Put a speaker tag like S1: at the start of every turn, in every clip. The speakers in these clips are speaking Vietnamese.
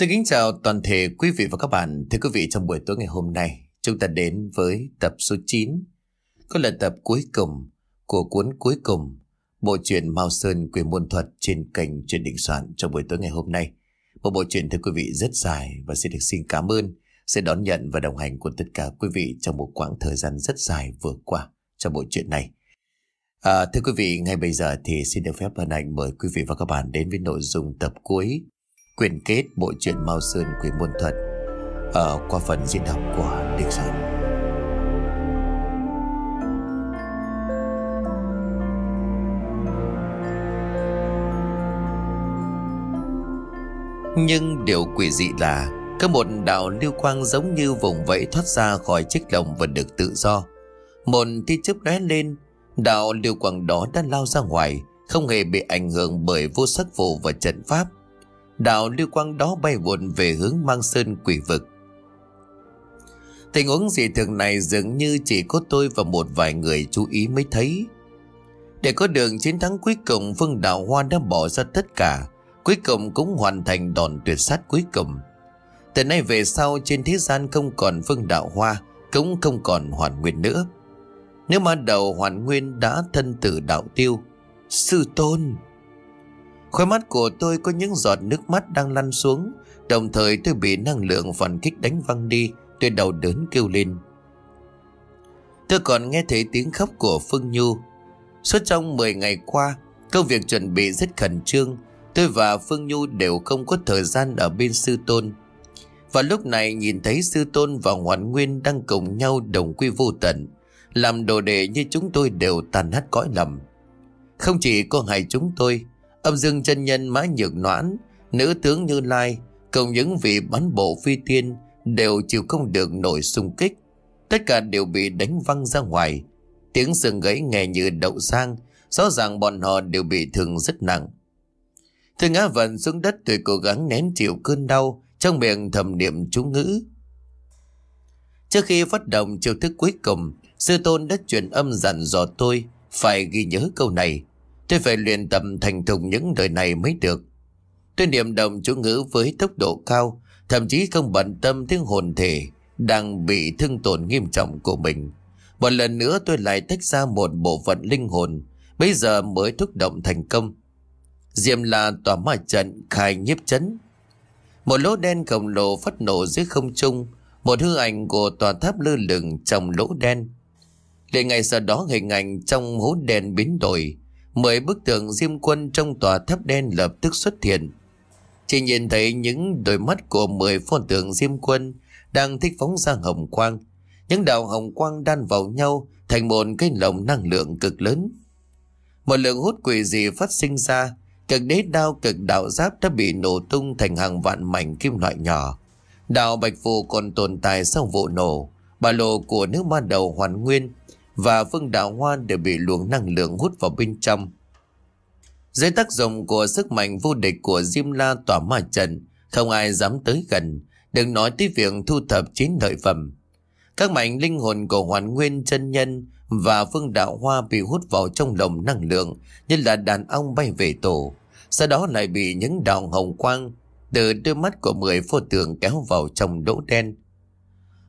S1: Xin kính chào toàn thể quý vị và các bạn. Thưa quý vị, trong buổi tối ngày hôm nay, chúng ta đến với tập số 9. Có là tập cuối cùng của cuốn cuối cùng Bộ truyện Mao Sơn Quyền Môn Thuật trên kênh Truyện Định Soạn trong buổi tối ngày hôm nay. Một bộ truyện thưa quý vị rất dài và xin được xin cảm ơn sẽ đón nhận và đồng hành của tất cả quý vị trong một quãng thời gian rất dài vừa qua trong bộ truyện này. À, thưa quý vị, ngay bây giờ thì xin được phép Vân Anh mời quý vị và các bạn đến với nội dung tập cuối Quyền kết bộ truyện Mao Sơn Quỷ Môn Thuật ở qua phần diễn đọc của Địch Sơn. Nhưng điều quỷ dị là Có một đạo lưu quang giống như vùng vẫy thoát ra khỏi chiếc lồng và được tự do Một tia chớp lóe lên Đạo lưu quang đó đã lao ra ngoài Không hề bị ảnh hưởng bởi vô sắc vụ và trận pháp đạo lưu quang đó bay vụn về hướng mang sơn quỷ vực. Tình huống dị thường này dường như chỉ có tôi và một vài người chú ý mới thấy. Để có đường chiến thắng cuối cùng Phương Đạo Hoa đã bỏ ra tất cả Cuối cùng cũng hoàn thành đòn tuyệt sát cuối cùng Từ nay về sau trên thế gian không còn Phương Đạo Hoa Cũng không còn Hoàn Nguyên nữa Nếu mà đầu Hoàn Nguyên đã thân tử đạo tiêu Sư Tôn Khói mắt của tôi có những giọt nước mắt đang lăn xuống Đồng thời tôi bị năng lượng phản kích đánh văng đi Tôi đầu đớn kêu lên Tôi còn nghe thấy tiếng khóc của Phương Nhu Suốt trong 10 ngày qua Công việc chuẩn bị rất khẩn trương Tôi và Phương Nhu đều không có thời gian ở bên Sư Tôn Và lúc này nhìn thấy Sư Tôn và Hoàn Nguyên đang cùng nhau đồng quy vô tận Làm đồ đệ như chúng tôi đều tàn hát cõi lầm Không chỉ có hai chúng tôi Âm dương chân nhân mã nhược noãn, nữ tướng như lai, cùng những vị bắn bộ phi thiên đều chịu không được nổi xung kích. Tất cả đều bị đánh văng ra ngoài. Tiếng sừng gãy nghe như đậu sang, rõ ràng bọn họ đều bị thương rất nặng. Thư ngã vần xuống đất tôi cố gắng nén chịu cơn đau, trong miệng thầm niệm chú ngữ. Trước khi phát động chiêu thức cuối cùng, sư tôn đã truyền âm dặn dò tôi phải ghi nhớ câu này. Tôi phải luyện tập thành thục những lời này mới được. Tôi niệm đồng chú ngữ với tốc độ cao, thậm chí không bận tâm tiếng hồn thể đang bị thương tổn nghiêm trọng của mình. Một lần nữa tôi lại tách ra một bộ phận linh hồn, bây giờ mới thúc động thành công. Diệm là tòa ma trận khai nhiếp chấn. Một lỗ đen khổng lồ phát nổ dưới không trung, một hư ảnh của tòa tháp lơ lửng trong lỗ đen. Để ngày sau đó hình ảnh trong hố đen biến đổi, Mười bức tượng diêm quân trong tòa tháp đen lập tức xuất hiện. Chỉ nhìn thấy những đôi mắt của mười pho tượng diêm quân đang thích phóng ra hồng quang. Những đạo hồng quang đan vào nhau thành một cái lồng năng lượng cực lớn. Một lượng hút quỷ dị phát sinh ra, cực đế đao cực đạo giáp đã bị nổ tung thành hàng vạn mảnh kim loại nhỏ. Đạo bạch phù còn tồn tại sau vụ nổ, ba lô của nước ma đầu hoàn nguyên và Vương Đạo Hoa đều bị luồng năng lượng hút vào bên trong. Dưới tác dụng của sức mạnh vô địch của Diêm La tỏa ma trận, không ai dám tới gần, đừng nói tới việc thu thập chín lợi phẩm. Các mạnh linh hồn của Hoàn Nguyên chân nhân và Vương Đạo Hoa bị hút vào trong lồng năng lượng, như là đàn ông bay về tổ. Sau đó lại bị những đạo hồng quang từ đôi mắt của mười pho tượng kéo vào trong lỗ đen.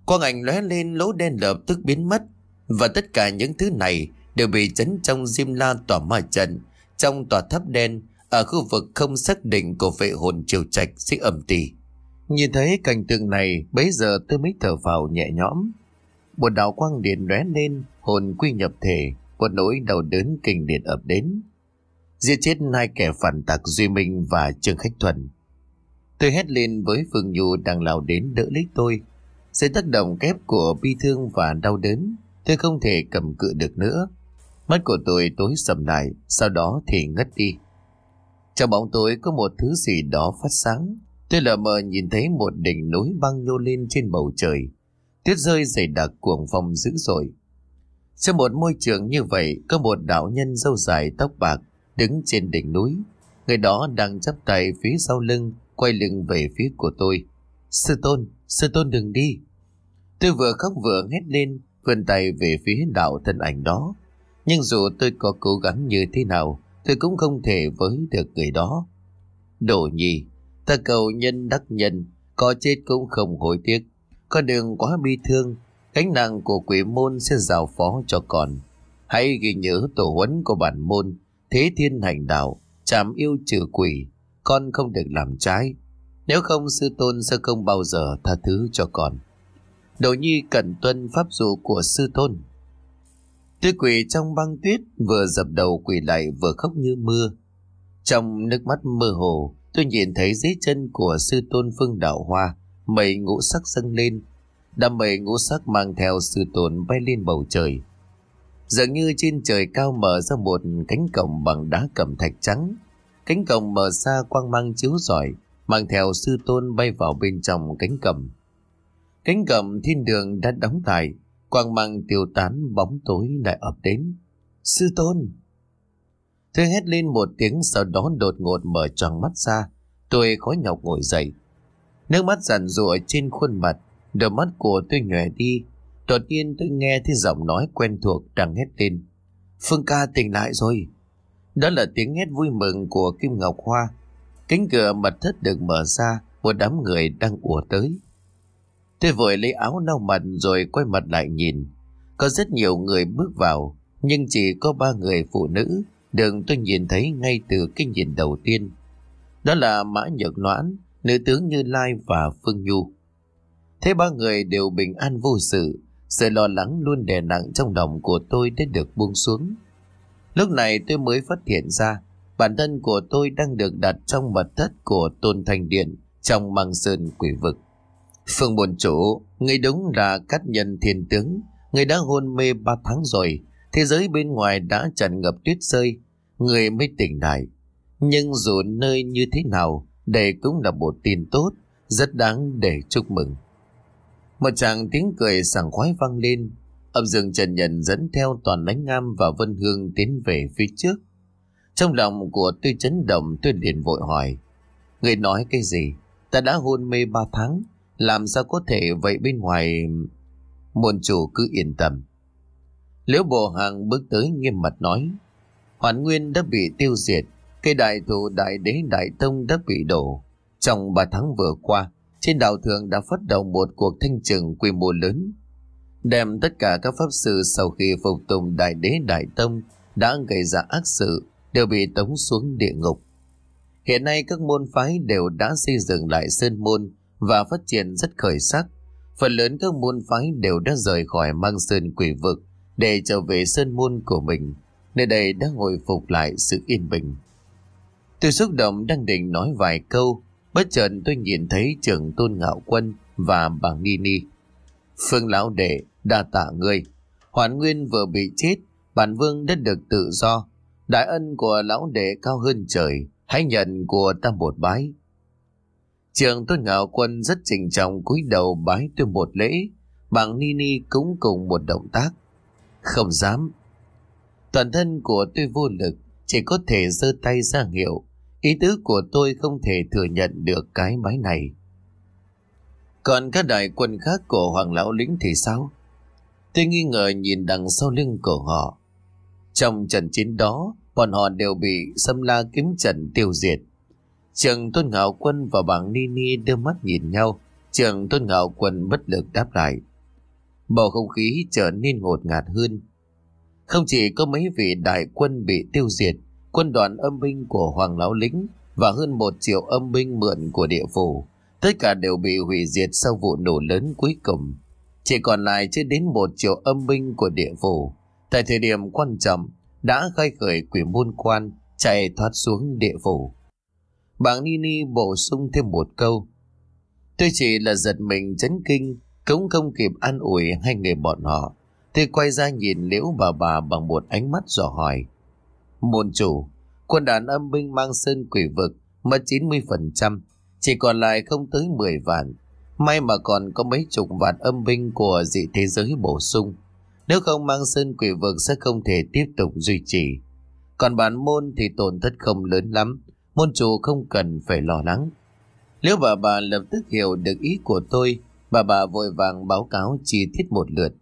S1: Quang ảnh lóe lên lỗ đen lập tức biến mất, và tất cả những thứ này đều bị chấn trong diêm la tỏa ma trận, trong tòa tháp đen, ở khu vực không xác định của vệ hồn triều trạch sĩ âm tỳ. Nhìn thấy cảnh tượng này, bấy giờ tôi mới thở vào nhẹ nhõm. Một đạo quang điện lóe lên, hồn quy nhập thể, một nỗi đau đớn kinh điện ập đến. Giết chết hai kẻ phản tặc Duy Minh và Trương Khách Thuần. Tôi hét lên với Phương Nhu đang lao đến đỡ lấy tôi. sẽ tác động kép của bi thương và đau đớn Tôi không thể cầm cự được nữa. Mắt của tôi tối sầm lại, sau đó thì ngất đi. Trong bóng tối có một thứ gì đó phát sáng. Tôi lờ mờ nhìn thấy một đỉnh núi băng nhô lên trên bầu trời. Tuyết rơi dày đặc cuồng phong dữ dội. Trong một môi trường như vậy, có một đạo nhân râu dài tóc bạc đứng trên đỉnh núi. Người đó đang chắp tay phía sau lưng, quay lưng về phía của tôi. Sư tôn, sư tôn đừng đi. Tôi vừa khóc vừa hét lên, vươn tay về phía đạo thân ảnh đó. Nhưng dù tôi có cố gắng như thế nào, tôi cũng không thể với được người đó. đồ nhi, ta cầu nhân đắc nhân, có chết cũng không hối tiếc. Con đường quá bi thương, cánh nặng của quỷ môn sẽ rào phó cho con. Hãy ghi nhớ tổ huấn của bản môn, thế thiên hành đạo, chạm yêu trừ quỷ, con không được làm trái. Nếu không sư tôn sẽ không bao giờ tha thứ cho con. Đỗ Nhi cẩn tuân pháp dụ của sư tôn. Tư quỷ trong băng tuyết vừa dập đầu quỷ lại vừa khóc như mưa. Trong nước mắt mơ hồ, tôi nhìn thấy dưới chân của sư tôn phương đạo hoa, mây ngũ sắc dâng lên. Đám mây ngũ sắc mang theo sư tôn bay lên bầu trời. Dường như trên trời cao mở ra một cánh cổng bằng đá cẩm thạch trắng. Cánh cổng mở ra quang mang chiếu rọi, mang theo sư tôn bay vào bên trong cánh cổng. Cánh cẩm thiên đường đã đóng lại, quang mang tiêu tán bóng tối lại ập đến. Sư tôn! Thưa hét lên một tiếng sau đó đột ngột mở tròn mắt ra, tôi khó nhọc ngồi dậy. Nước mắt giàn rụa trên khuôn mặt, đôi mắt của tôi nhòe đi. Đột nhiên tôi nghe thấy giọng nói quen thuộc đang hét lên. Phương ca tỉnh lại rồi. Đó là tiếng hét vui mừng của Kim Ngọc Hoa. Cánh cửa mật thất được mở ra, một đám người đang ùa tới. Tôi vội lấy áo lau mặt rồi quay mặt lại nhìn. Có rất nhiều người bước vào, nhưng chỉ có ba người phụ nữ được tôi nhìn thấy ngay từ cái nhìn đầu tiên. Đó là Mã nhật Noãn, nữ tướng Như Lai và Phương Nhu. Thế ba người đều bình an vô sự, sự lo lắng luôn đè nặng trong lòng của tôi đã được buông xuống. Lúc này tôi mới phát hiện ra, bản thân của tôi đang được đặt trong mật thất của Tôn Thành Điện trong măng sơn quỷ vực. Phương bồn chủ, người đúng là cát nhân thiên tướng, người đã hôn mê ba tháng rồi, thế giới bên ngoài đã tràn ngập tuyết rơi, người mới tỉnh lại. Nhưng dù nơi như thế nào, đây cũng là một tin tốt, rất đáng để chúc mừng. Một chàng tiếng cười sảng khoái vang lên, âm dương trần nhận dẫn theo toàn lãnh nam và vân hương tiến về phía trước. Trong lòng của tôi chấn động tôi liền vội hỏi, người nói cái gì? Ta đã hôn mê ba tháng, làm sao có thể vậy bên ngoài Môn chủ cứ yên tâm Liễu bộ hàng bước tới nghiêm mặt nói Hoàn Nguyên đã bị tiêu diệt Cây đại thụ đại đế đại tông đã bị đổ Trong 3 tháng vừa qua Trên đạo thượng đã phát động một cuộc thanh trừng quy mô lớn Đem tất cả các pháp sư sau khi phục tùng đại đế đại tông Đã gây ra ác sự Đều bị tống xuống địa ngục Hiện nay các môn phái đều đã xây dựng lại sơn môn và phát triển rất khởi sắc. Phần lớn các môn phái đều đã rời khỏi mang sơn quỷ vực để trở về sơn môn của mình. Nơi đây đã hồi phục lại sự yên bình. Tôi xúc động đang định nói vài câu, bất chợt tôi nhìn thấy trưởng tôn ngạo quân và bà ni Ni. Phương lão đệ, đa tạ ngươi. Hoàn Nguyên vừa bị chết, bản vương đã được tự do. Đại ân của lão đệ cao hơn trời, hãy nhận của ta một bái. Trường tôi ngạo quân rất trình trọng cúi đầu bái tôi một lễ. Bằng ni cũng cùng một động tác. Không dám. Toàn thân của tôi vô lực, chỉ có thể giơ tay ra hiệu. Ý tứ của tôi không thể thừa nhận được cái bái này. Còn các đại quân khác của Hoàng Lão Lĩnh thì sao? Tôi nghi ngờ nhìn đằng sau lưng của họ. Trong trận chiến đó, bọn họ đều bị xâm la kiếm trận tiêu diệt. Trường Tôn Ngạo Quân và bảng Nini đưa mắt nhìn nhau. Trường Tôn Ngạo Quân bất lực đáp lại. Bầu không khí trở nên ngột ngạt hơn. Không chỉ có mấy vị đại quân bị tiêu diệt, quân đoàn âm binh của Hoàng Lão Lính và hơn một triệu âm binh mượn của địa phủ, tất cả đều bị hủy diệt sau vụ nổ lớn cuối cùng. Chỉ còn lại chưa đến một triệu âm binh của địa phủ. Tại thời điểm quan trọng, đã khai khởi quỷ môn quan chạy thoát xuống địa phủ. Bà Nini bổ sung thêm một câu. Tôi chỉ là giật mình chấn kinh, cũng không kịp an ủi hai người bọn họ. Tôi quay ra nhìn liễu bà bà bằng một ánh mắt dò hỏi. Môn chủ, quân đàn âm binh mang sơn quỷ vực mất 90%, chỉ còn lại không tới 10 vạn. May mà còn có mấy chục vạn âm binh của dị thế giới bổ sung. Nếu không mang sơn quỷ vực sẽ không thể tiếp tục duy trì. Còn bản môn thì tổn thất không lớn lắm, Môn chủ không cần phải lo lắng. Liễu bà bà lập tức hiểu được ý của tôi, bà bà vội vàng báo cáo chi tiết một lượt.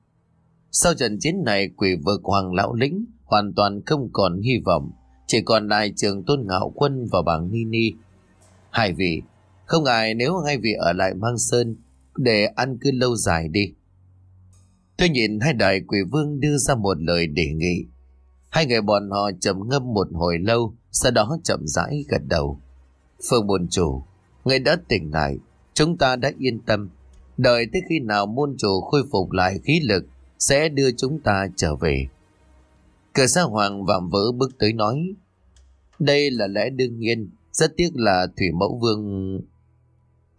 S1: Sau trận chiến này quỷ vực hoàng lão lĩnh hoàn toàn không còn hy vọng, chỉ còn lại trường tôn ngạo quân và bảng Ni. Hai vị, không ngại nếu hai vị ở lại Mang Sơn để ăn cư lâu dài đi. Tôi nhìn hai đại quỷ vương đưa ra một lời đề nghị. Hai người bọn họ trầm ngâm một hồi lâu sau đó chậm rãi gật đầu. Phương buồn chủ, người đã tỉnh lại, chúng ta đã yên tâm. Đợi tới khi nào môn chủ khôi phục lại khí lực sẽ đưa chúng ta trở về. Cửa sa hoàng vạm vỡ bước tới nói, đây là lẽ đương nhiên, rất tiếc là thủy mẫu vương...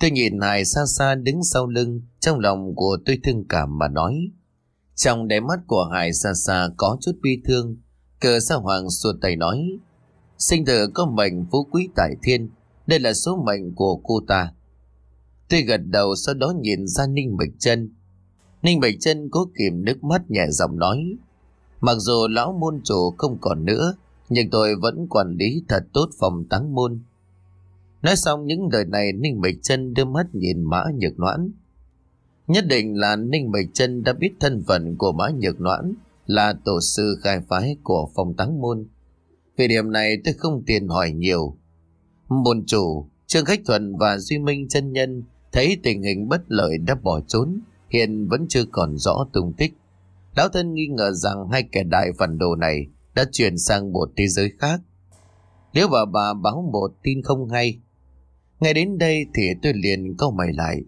S1: Tôi nhìn Hải xa xa đứng sau lưng, trong lòng của tôi thương cảm mà nói. Trong đáy mắt của Hải xa xa có chút bi thương, cờ sa hoàng xua tay nói, sinh tử có mệnh phú quý tại thiên, đây là số mệnh của cô ta. Tôi gật đầu sau đó nhìn ra Ninh Bạch chân Ninh Bạch chân cố kìm nước mắt nhẹ giọng nói. Mặc dù lão môn chủ không còn nữa, nhưng tôi vẫn quản lý thật tốt phòng táng môn. Nói xong những lời này Ninh Bạch chân đưa mắt nhìn mã nhược noãn. Nhất định là Ninh Bạch chân đã biết thân phận của mã nhược noãn là tổ sư khai phái của phòng táng môn. Về điểm này tôi không tiền hỏi nhiều. Môn chủ, Trương Khách Thuận và Duy Minh chân nhân thấy tình hình bất lợi đã bỏ trốn, hiện vẫn chưa còn rõ tung tích. Lão thân nghi ngờ rằng hai kẻ đại phản đồ này đã chuyển sang một thế giới khác. Nếu bà bà báo một tin không hay, ngay đến đây thì tôi liền câu mày lại.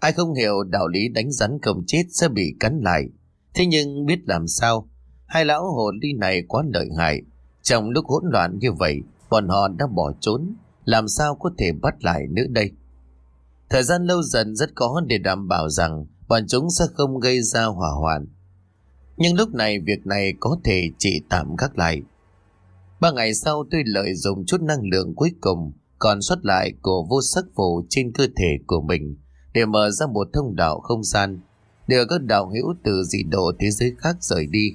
S1: Ai không hiểu đạo lý đánh rắn cầm chết sẽ bị cắn lại. Thế nhưng biết làm sao, hai lão hồ ly này quá lợi hại, trong lúc hỗn loạn như vậy, bọn họ đã bỏ trốn, làm sao có thể bắt lại nữa đây? Thời gian lâu dần rất khó để đảm bảo rằng bọn chúng sẽ không gây ra hỏa hoạn. Nhưng lúc này việc này có thể chỉ tạm gác lại. Ba ngày sau tôi lợi dụng chút năng lượng cuối cùng còn xuất lại của vô sắc phù trên cơ thể của mình để mở ra một thông đạo không gian, đưa các đạo hữu từ dị độ thế giới khác rời đi.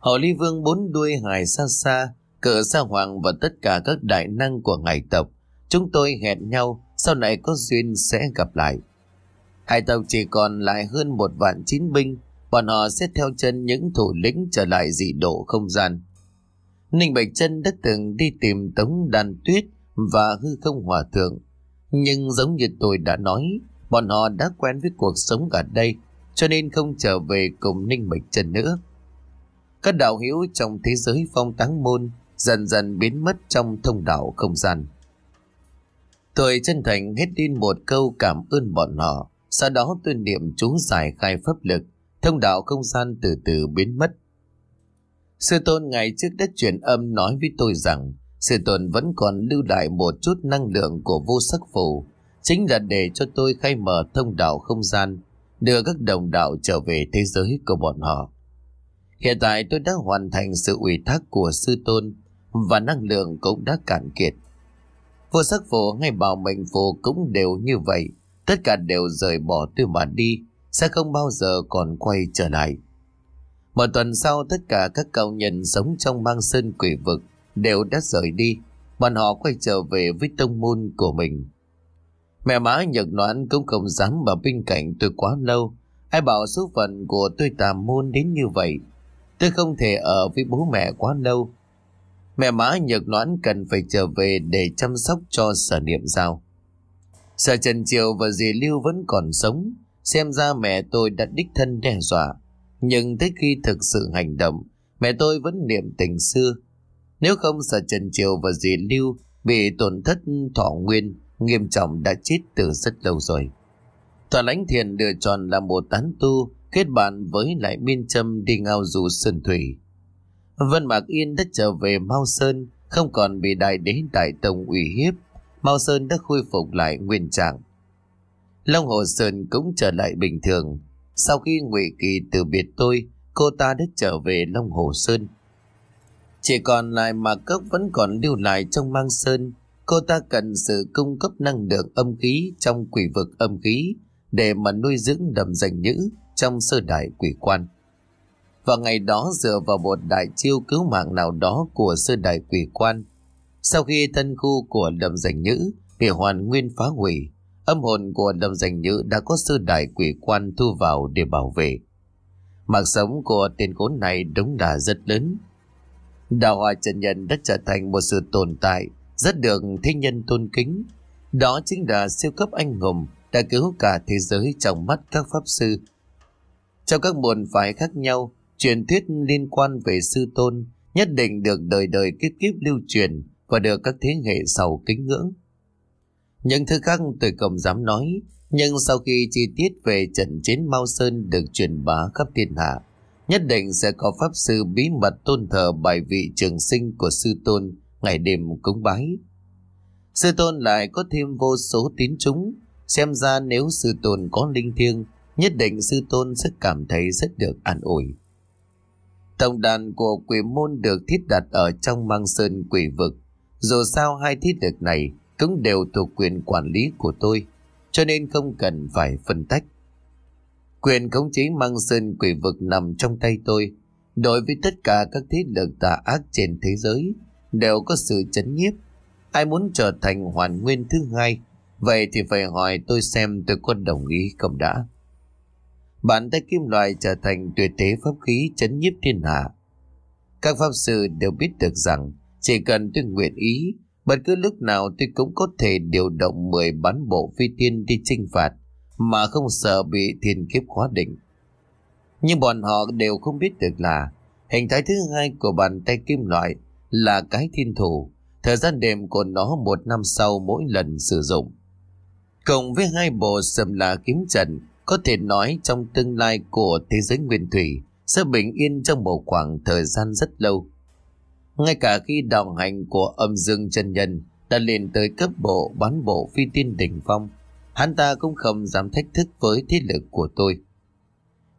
S1: Họ ly Vương bốn đuôi hài xa xa, cờ xa hoàng và tất cả các đại năng của ngài tộc. Chúng tôi hẹn nhau, sau này có duyên sẽ gặp lại. Hai tộc chỉ còn lại hơn một vạn chiến binh, bọn họ sẽ theo chân những thủ lĩnh trở lại dị độ không gian. Ninh Bạch Trân đã từng đi tìm Tống Đàn Tuyết và Hư Không Hòa Thượng. Nhưng giống như tôi đã nói, bọn họ đã quen với cuộc sống ở đây, cho nên không trở về cùng Ninh Bạch Trân nữa. Các đạo hữu trong thế giới phong táng môn dần dần biến mất trong thông đạo không gian. Tôi chân thành hết tin một câu cảm ơn bọn họ, sau đó tuyên niệm chú giải khai pháp lực, thông đạo không gian từ từ biến mất. Sư tôn ngày trước đã truyền âm nói với tôi rằng, sư tôn vẫn còn lưu lại một chút năng lượng của vô sắc phù, chính là để cho tôi khai mở thông đạo không gian, đưa các đồng đạo trở về thế giới của bọn họ. Hiện tại tôi đã hoàn thành sự ủy thác của sư tôn và năng lượng cũng đã cạn kiệt. Vô sắc phổ hay bảo mệnh phổ cũng đều như vậy. Tất cả đều rời bỏ tôi mà đi, sẽ không bao giờ còn quay trở lại. Một tuần sau tất cả các cao nhân sống trong mang sơn quỷ vực đều đã rời đi. Bọn họ quay trở về với tông môn của mình. Mẹ má nhật noãn cũng không dám vào bên cạnh tôi quá lâu. Ai bảo số phận của tôi tà môn đến như vậy Tôi không thể ở với bố mẹ quá lâu. Mẹ má nhược noãn cần phải trở về để chăm sóc cho sở niệm giao. Sở Trần Triều và dì Lưu vẫn còn sống. Xem ra mẹ tôi đã đích thân đe dọa. Nhưng tới khi thực sự hành động, mẹ tôi vẫn niệm tình xưa. Nếu không sở Trần Triều và dì Lưu bị tổn thất thọ nguyên, nghiêm trọng đã chết từ rất lâu rồi. Tòa lãnh thiền lựa chọn là một tán tu, kết bạn với lại Miên Trâm đi ngao du sơn thủy. Vân Mạc Yên đã trở về Mao Sơn, không còn bị đại đế đại tông uy hiếp, Mao Sơn đã khôi phục lại nguyên trạng. Long Hồ Sơn cũng trở lại bình thường. Sau khi Ngụy Kỳ từ biệt tôi, cô ta đã trở về Long Hồ Sơn. Chỉ còn lại mà cốc vẫn còn lưu lại trong mang sơn. Cô ta cần sự cung cấp năng lượng âm khí trong quỷ vực âm khí để mà nuôi dưỡng đầm dành nhữ trong sơ đại quỷ quan. Và ngày đó dựa vào một đại chiêu cứu mạng nào đó của sơ đại quỷ quan, sau khi thân khu của đầm giành nhữ bị hoàn nguyên phá hủy, âm hồn của đầm giành nhữ đã có sơ đại quỷ quan thu vào để bảo vệ. Mạng sống của tiền cố này đúng là rất lớn. Đạo hòa Trần Nhân đã trở thành một sự tồn tại rất được thế nhân tôn kính. Đó chính là siêu cấp anh hùng đã cứu cả thế giới trong mắt các pháp sư trong các môn phái khác nhau, truyền thuyết liên quan về sư tôn nhất định được đời đời kiếp kiếp lưu truyền và được các thế hệ sau kính ngưỡng. Những thứ khác tôi không dám nói, nhưng sau khi chi tiết về trận chiến Mao Sơn được truyền bá khắp thiên hạ, nhất định sẽ có pháp sư bí mật tôn thờ bài vị trường sinh của sư tôn ngày đêm cúng bái. Sư tôn lại có thêm vô số tín chúng, xem ra nếu sư tôn có linh thiêng nhất định sư tôn sẽ cảm thấy rất được an ủi. Tổng đàn của quỷ môn được thiết đặt ở trong mang sơn quỷ vực. Dù sao hai thiết lực này cũng đều thuộc quyền quản lý của tôi, cho nên không cần phải phân tách. Quyền khống chế mang sơn quỷ vực nằm trong tay tôi. Đối với tất cả các thế lực tà ác trên thế giới, đều có sự chấn nhiếp. Ai muốn trở thành hoàn nguyên thứ hai, vậy thì phải hỏi tôi xem tôi có đồng ý không đã. Bàn tay kim loại trở thành tuyệt thế pháp khí chấn nhiếp thiên hạ. Các pháp sư đều biết được rằng chỉ cần tôi nguyện ý, bất cứ lúc nào tôi cũng có thể điều động 10 bán bộ phi tiên đi chinh phạt mà không sợ bị thiên kiếp khóa định. Nhưng bọn họ đều không biết được là hình thái thứ hai của bàn tay kim loại là cái thiên thủ, thời gian đệm của nó một năm sau mỗi lần sử dụng. Cộng với hai bộ sầm là kiếm trận có thể nói trong tương lai của thế giới nguyên thủy sẽ bình yên trong một khoảng thời gian rất lâu. Ngay cả khi đạo hành của âm dương chân nhân đã lên tới cấp bộ bán bộ phi tiên đỉnh phong, hắn ta cũng không dám thách thức với thế lực của tôi.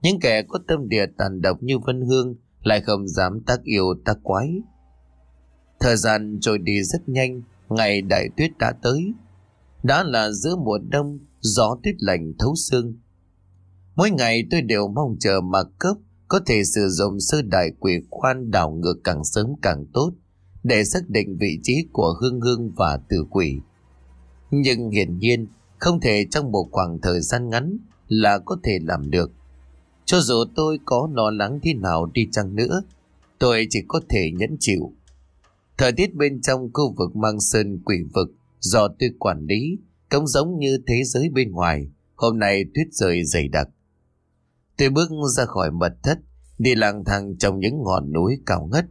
S1: Những kẻ có tâm địa tàn độc như Vân Hương lại không dám tác yêu tác quái. Thời gian trôi đi rất nhanh, ngày đại tuyết đã tới. Đã là giữa mùa đông, gió tuyết lạnh thấu xương, Mỗi ngày tôi đều mong chờ mà cướp có thể sử dụng sư đại quỷ khoan đảo ngược càng sớm càng tốt để xác định vị trí của hương hương và tử quỷ. Nhưng hiển nhiên không thể trong một khoảng thời gian ngắn là có thể làm được. Cho dù tôi có lo lắng thế nào đi chăng nữa, tôi chỉ có thể nhẫn chịu. Thời tiết bên trong khu vực mang sơn quỷ vực do tôi quản lý, cũng giống như thế giới bên ngoài, hôm nay tuyết rơi dày đặc. Tôi bước ra khỏi mật thất, đi lang thang trong những ngọn núi cao ngất.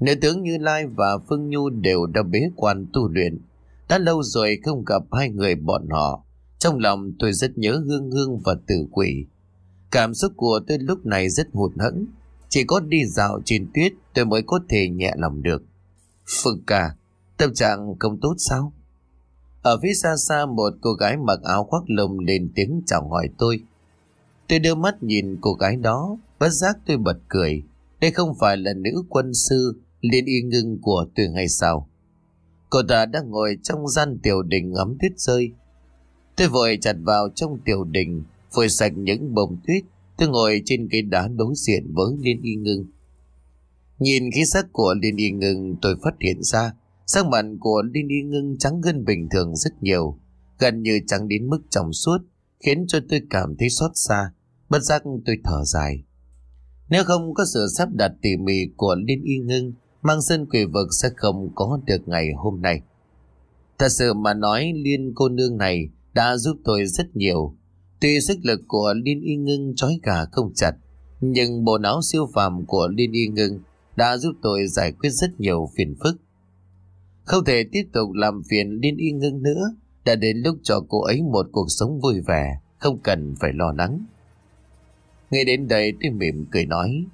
S1: Nữ tướng Như Lai và Phương Nhu đều đã bế quan tu luyện. Đã lâu rồi không gặp hai người bọn họ. Trong lòng tôi rất nhớ Hương Hương và Tử Quỷ. Cảm xúc của tôi lúc này rất hụt hẫng. Chỉ có đi dạo trên tuyết tôi mới có thể nhẹ lòng được. Phương Ca tâm trạng không tốt sao? Ở phía xa xa một cô gái mặc áo khoác lồng lên tiếng chào hỏi tôi. Tôi đưa mắt nhìn cô gái đó, bất giác tôi bật cười. Đây không phải là nữ quân sư liên y ngưng của tôi hay sao? Cô ta đang ngồi trong gian tiểu đình ngắm tuyết rơi. Tôi vội chặt vào trong tiểu đình, phơi sạch những bông tuyết. Tôi ngồi trên cây đá đối diện với liên y ngưng. Nhìn khí sắc của Liên Y Ngưng tôi phát hiện ra sắc mặt của Liên Y Ngưng trắng hơn bình thường rất nhiều, gần như trắng đến mức trong suốt, khiến cho tôi cảm thấy xót xa. Bất giác tôi thở dài. Nếu không có sự sắp đặt tỉ mỉ của Liên Y Ngưng, mang sơn quỷ vực sẽ không có được ngày hôm nay. Thật sự mà nói Liên cô nương này đã giúp tôi rất nhiều. Tuy sức lực của Liên Y Ngưng trói gà không chặt, nhưng bộ não siêu phàm của Liên Y Ngưng đã giúp tôi giải quyết rất nhiều phiền phức. Không thể tiếp tục làm phiền Liên Y Ngưng nữa, đã đến lúc cho cô ấy một cuộc sống vui vẻ, không cần phải lo lắng. Nghe đến đây tôi mỉm cười nói.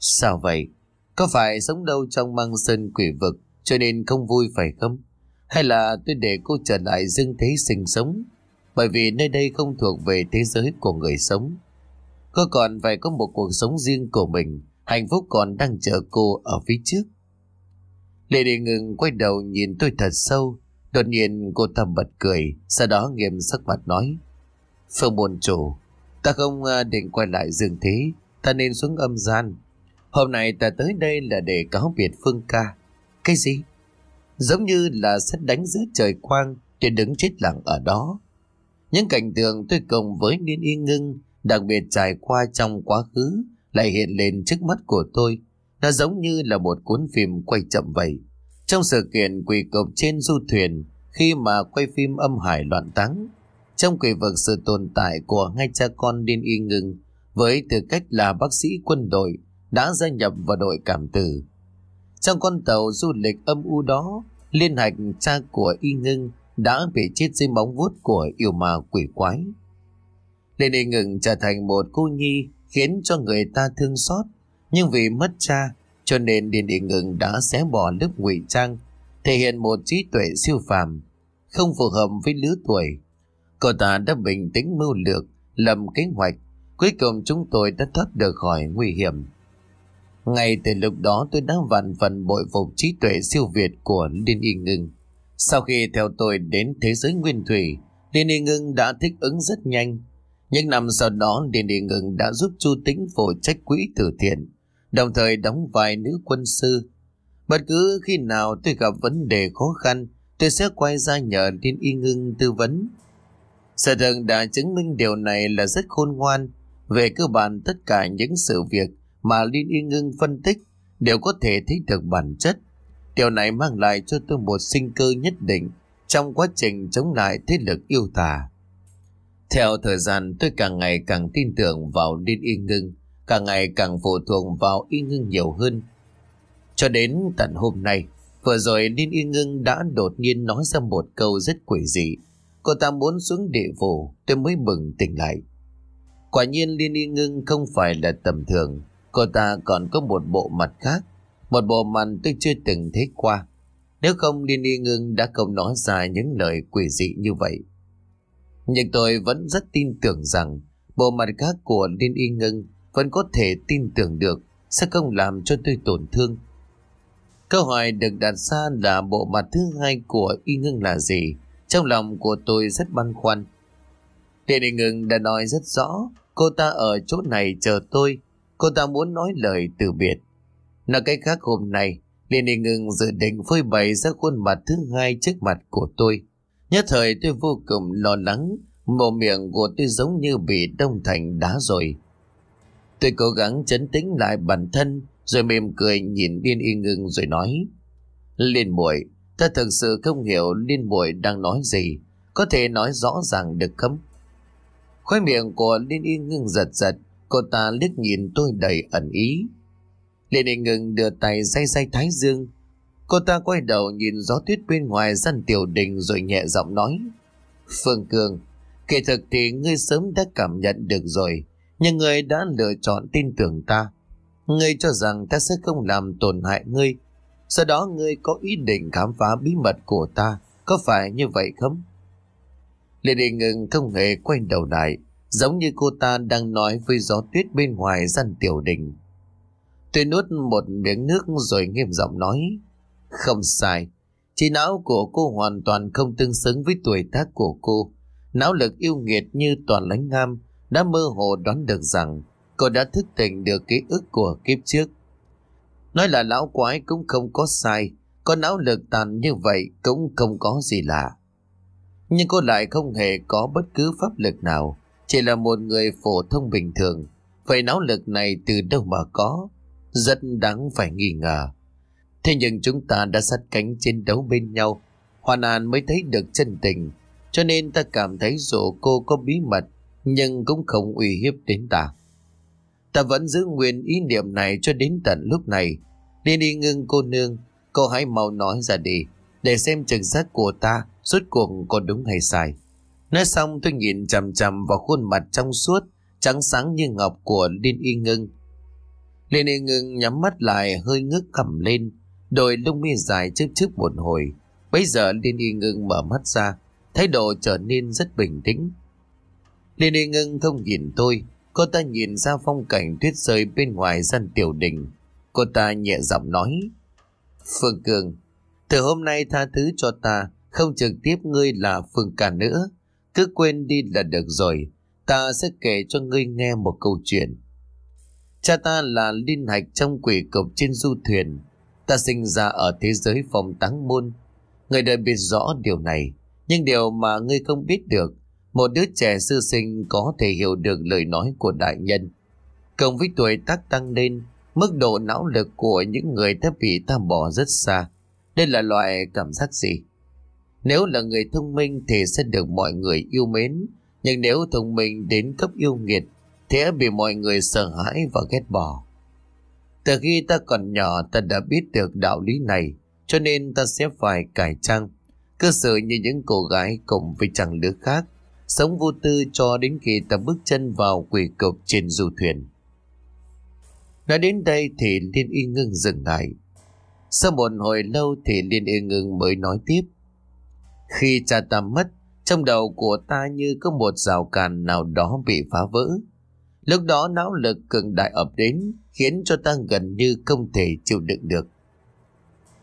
S1: Sao vậy? Có phải sống đâu trong mang sơn quỷ vực cho nên không vui phải không? Hay là tôi để cô trở lại dương thế sinh sống? Bởi vì nơi đây không thuộc về thế giới của người sống. Cô còn phải có một cuộc sống riêng của mình, hạnh phúc còn đang chờ cô ở phía trước. Lê Đình Ngừng quay đầu nhìn tôi thật sâu, đột nhiên cô thầm bật cười, sau đó nghiêm sắc mặt nói. Phương buồn chủ, Ta không à, định quay lại dừng thế Ta nên xuống âm gian Hôm nay ta tới đây là để cáo biệt Phương ca Cái gì? Giống như là xét đánh giữa trời quang Để đứng chết lặng ở đó Những cảnh tượng tôi cùng với Niên Y Ngưng Đặc biệt trải qua trong quá khứ Lại hiện lên trước mắt của tôi Nó giống như là một cuốn phim quay chậm vậy Trong sự kiện quỳ cộp trên du thuyền Khi mà quay phim âm hải loạn táng trong kỳ vực sự tồn tại của hai cha con Điên Y Ngưng với tư cách là bác sĩ quân đội đã gia nhập vào đội cảm tử. Trong con tàu du lịch âm u đó, liên hạch cha của Y Ngưng đã bị chết dưới móng vuốt của yêu ma quỷ quái. Liên Y Ngưng trở thành một cô nhi khiến cho người ta thương xót, nhưng vì mất cha cho nên Điền Y Ngưng đã xé bỏ lớp ngụy trang, thể hiện một trí tuệ siêu phàm, không phù hợp với lứa tuổi Cô ta đã bình tĩnh mưu lược, lầm kế hoạch. Cuối cùng chúng tôi đã thoát được khỏi nguy hiểm. Ngay từ lúc đó tôi đã vạn phần bội phục trí tuệ siêu việt của Liên Y Ngưng. Sau khi theo tôi đến thế giới nguyên thủy, Liên Y Ngưng đã thích ứng rất nhanh. Những năm sau đó, Liên Y Ngưng đã giúp Chu Tĩnh phụ trách quỹ từ thiện, đồng thời đóng vai nữ quân sư. Bất cứ khi nào tôi gặp vấn đề khó khăn, tôi sẽ quay ra nhờ Liên Y Ngưng tư vấn. Sở tượng đã chứng minh điều này là rất khôn ngoan. Về cơ bản tất cả những sự việc mà Linh Y Ngưng phân tích đều có thể thấy được bản chất. Điều này mang lại cho tôi một sinh cơ nhất định trong quá trình chống lại thế lực yêu tà. Theo thời gian tôi càng ngày càng tin tưởng vào Linh Y Ngưng, càng ngày càng phụ thuộc vào Y Ngưng nhiều hơn. Cho đến tận hôm nay, vừa rồi Linh Y Ngưng đã đột nhiên nói ra một câu rất quỷ dị. Cô ta muốn xuống địa phủ Tôi mới bừng tỉnh lại Quả nhiên Liên Y Ngưng không phải là tầm thường Cô ta còn có một bộ mặt khác Một bộ mặt tôi chưa từng thấy qua Nếu không Liên Y Ngưng đã không nói ra những lời quỷ dị như vậy Nhưng tôi vẫn rất tin tưởng rằng Bộ mặt khác của Liên Y Ngưng Vẫn có thể tin tưởng được Sẽ không làm cho tôi tổn thương Câu hỏi được đặt ra là bộ mặt thứ hai của Y Ngưng là gì trong lòng của tôi rất băn khoăn. Điện Đình Ngừng đã nói rất rõ, cô ta ở chỗ này chờ tôi, cô ta muốn nói lời từ biệt. Nói cách khác hôm nay, Điện Đình Ngừng dự định phơi bày ra khuôn mặt thứ hai trước mặt của tôi. Nhất thời tôi vô cùng lo lắng, mồm miệng của tôi giống như bị đông thành đá rồi. Tôi cố gắng chấn tĩnh lại bản thân, rồi mỉm cười nhìn Điên Y Ngưng rồi nói. Liên muội Ta thực sự không hiểu Liên Bội đang nói gì. Có thể nói rõ ràng được không? Khói miệng của Liên Y ngưng giật giật. Cô ta liếc nhìn tôi đầy ẩn ý. Liên Y ngừng đưa tay say say thái dương. Cô ta quay đầu nhìn gió tuyết bên ngoài gian tiểu đình rồi nhẹ giọng nói. Phương Cường, kỳ thực thì ngươi sớm đã cảm nhận được rồi. Nhưng ngươi đã lựa chọn tin tưởng ta. Ngươi cho rằng ta sẽ không làm tổn hại ngươi sau đó ngươi có ý định khám phá bí mật của ta, có phải như vậy không? Lê Đình Ngừng không hề quay đầu lại, giống như cô ta đang nói với gió tuyết bên ngoài gian tiểu đình. Tôi nuốt một miếng nước rồi nghiêm giọng nói, không sai, trí não của cô hoàn toàn không tương xứng với tuổi tác của cô. Não lực yêu nghiệt như toàn lãnh nam đã mơ hồ đoán được rằng cô đã thức tỉnh được ký ức của kiếp trước. Nói là lão quái cũng không có sai, có não lực tàn như vậy cũng không có gì lạ. Nhưng cô lại không hề có bất cứ pháp lực nào, chỉ là một người phổ thông bình thường. Vậy não lực này từ đâu mà có? Rất đáng phải nghi ngờ. Thế nhưng chúng ta đã sát cánh chiến đấu bên nhau, Hoàn An mới thấy được chân tình, cho nên ta cảm thấy dù cô có bí mật, nhưng cũng không uy hiếp đến ta. Ta vẫn giữ nguyên ý niệm này cho đến tận lúc này. Đi đi ngưng cô nương, cô hãy mau nói ra đi, để xem trực giác của ta rốt cuộc có đúng hay sai. Nói xong tôi nhìn chằm chằm vào khuôn mặt trong suốt, trắng sáng như ngọc của Liên Y Ngưng. Liên Y Ngưng nhắm mắt lại hơi ngước cằm lên, đôi lông mi dài chớp chớp một hồi. Bấy giờ Liên Y Ngưng mở mắt ra, thái độ trở nên rất bình tĩnh. Liên Y Ngưng không nhìn tôi, Cô ta nhìn ra phong cảnh tuyết rơi bên ngoài gian tiểu đình. Cô ta nhẹ giọng nói. Phương Cường, từ hôm nay tha thứ cho ta, không trực tiếp ngươi là Phương Cả nữa. Cứ quên đi là được rồi, ta sẽ kể cho ngươi nghe một câu chuyện. Cha ta là linh hạch trong quỷ cộc trên du thuyền. Ta sinh ra ở thế giới phòng táng môn. Người đời biết rõ điều này, nhưng điều mà ngươi không biết được một đứa trẻ sư sinh có thể hiểu được lời nói của đại nhân. Cộng với tuổi tác tăng lên, mức độ não lực của những người đã bị ta bỏ rất xa. Đây là loại cảm giác gì? Nếu là người thông minh thì sẽ được mọi người yêu mến, nhưng nếu thông minh đến cấp yêu nghiệt thì bị mọi người sợ hãi và ghét bỏ. Từ khi ta còn nhỏ ta đã biết được đạo lý này, cho nên ta sẽ phải cải trang, cơ sở như những cô gái cùng với chàng đứa khác sống vô tư cho đến khi ta bước chân vào quỷ cục trên du thuyền. Nói đến đây thì Liên Y Ngưng dừng lại. Sau một hồi lâu thì Liên Y Ngưng mới nói tiếp. Khi cha ta mất, trong đầu của ta như có một rào cản nào đó bị phá vỡ. Lúc đó não lực cực đại ập đến khiến cho ta gần như không thể chịu đựng được.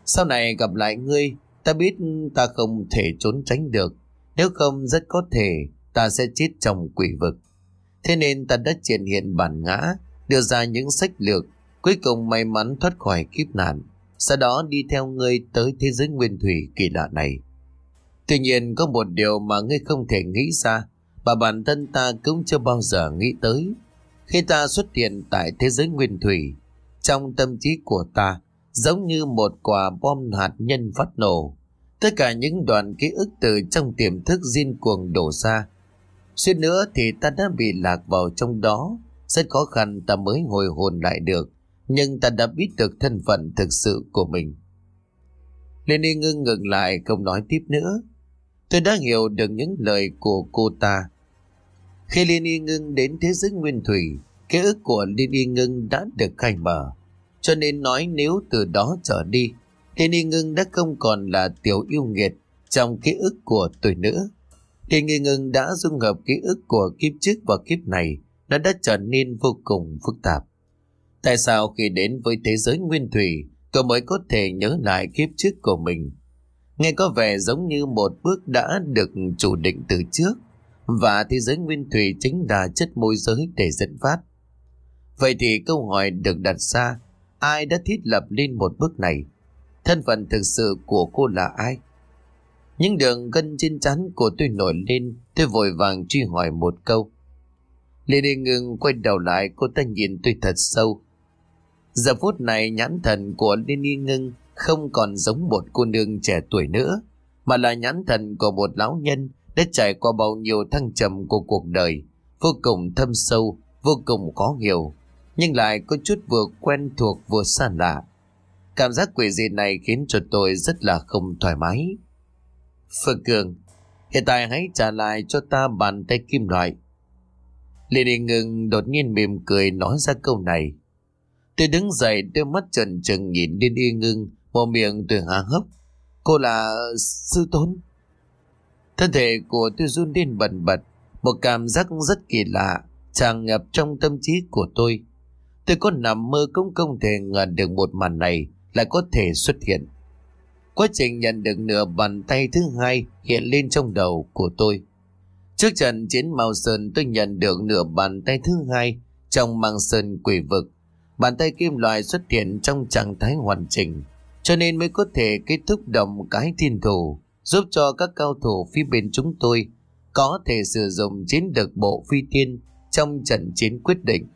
S1: Sau này gặp lại ngươi, ta biết ta không thể trốn tránh được nếu không rất có thể ta sẽ chết trong quỷ vực. Thế nên ta đã triển hiện bản ngã, đưa ra những sách lược, cuối cùng may mắn thoát khỏi kiếp nạn. Sau đó đi theo ngươi tới thế giới nguyên thủy kỳ lạ này. Tuy nhiên có một điều mà ngươi không thể nghĩ ra, và bản thân ta cũng chưa bao giờ nghĩ tới. Khi ta xuất hiện tại thế giới nguyên thủy, trong tâm trí của ta giống như một quả bom hạt nhân phát nổ Tất cả những đoạn ký ức từ trong tiềm thức diên cuồng đổ ra. Xuyên nữa thì ta đã bị lạc vào trong đó. Rất khó khăn ta mới hồi hồn lại được. Nhưng ta đã biết được thân phận thực sự của mình. Lenny ngưng ngừng lại không nói tiếp nữa. Tôi đã hiểu được những lời của cô ta. Khi Liên Y Ngưng đến thế giới nguyên thủy, ký ức của Liên Y Ngưng đã được khai mở. Cho nên nói nếu từ đó trở đi, nghi Ngưng đã không còn là tiểu yêu nghiệt trong ký ức của tuổi nữ nữa. nghi Ngưng đã dung hợp ký ức của kiếp trước và kiếp này, nó đã trở nên vô cùng phức tạp. Tại sao khi đến với thế giới nguyên thủy, cậu mới có thể nhớ lại kiếp trước của mình? Nghe có vẻ giống như một bước đã được chủ định từ trước, và thế giới nguyên thủy chính là chất môi giới để dẫn phát. Vậy thì câu hỏi được đặt ra, ai đã thiết lập nên một bước này? thân phận thực sự của cô là ai. Những đường gân trên chắn của tôi nổi lên, tôi vội vàng truy hỏi một câu. Lê Lê Ngưng quay đầu lại cô ta nhìn tôi thật sâu. Giờ phút này nhãn thần của Lê Lê Ngưng không còn giống một cô nương trẻ tuổi nữa, mà là nhãn thần của một lão nhân đã trải qua bao nhiêu thăng trầm của cuộc đời, vô cùng thâm sâu, vô cùng khó hiểu, nhưng lại có chút vừa quen thuộc vừa xa lạ. Cảm giác quỷ dị này khiến cho tôi rất là không thoải mái. Phương Cường, hiện tại hãy trả lại cho ta bàn tay kim loại. Lê Đình Ngừng đột nhiên mỉm cười nói ra câu này. Tôi đứng dậy đôi mắt trần trừng nhìn Điên Y Ngưng, một miệng tôi há hấp. Cô là sư tốn. Thân thể của tôi run lên bần bật, một cảm giác rất kỳ lạ tràn ngập trong tâm trí của tôi. Tôi có nằm mơ cũng không thể ngờ được một màn này lại có thể xuất hiện. Quá trình nhận được nửa bàn tay thứ hai hiện lên trong đầu của tôi. Trước trận chiến Mao Sơn tôi nhận được nửa bàn tay thứ hai trong mang sơn quỷ vực. Bàn tay kim loại xuất hiện trong trạng thái hoàn chỉnh, cho nên mới có thể kết thúc đồng cái thiên thủ, giúp cho các cao thủ phía bên chúng tôi có thể sử dụng chiến lược bộ phi tiên trong trận chiến quyết định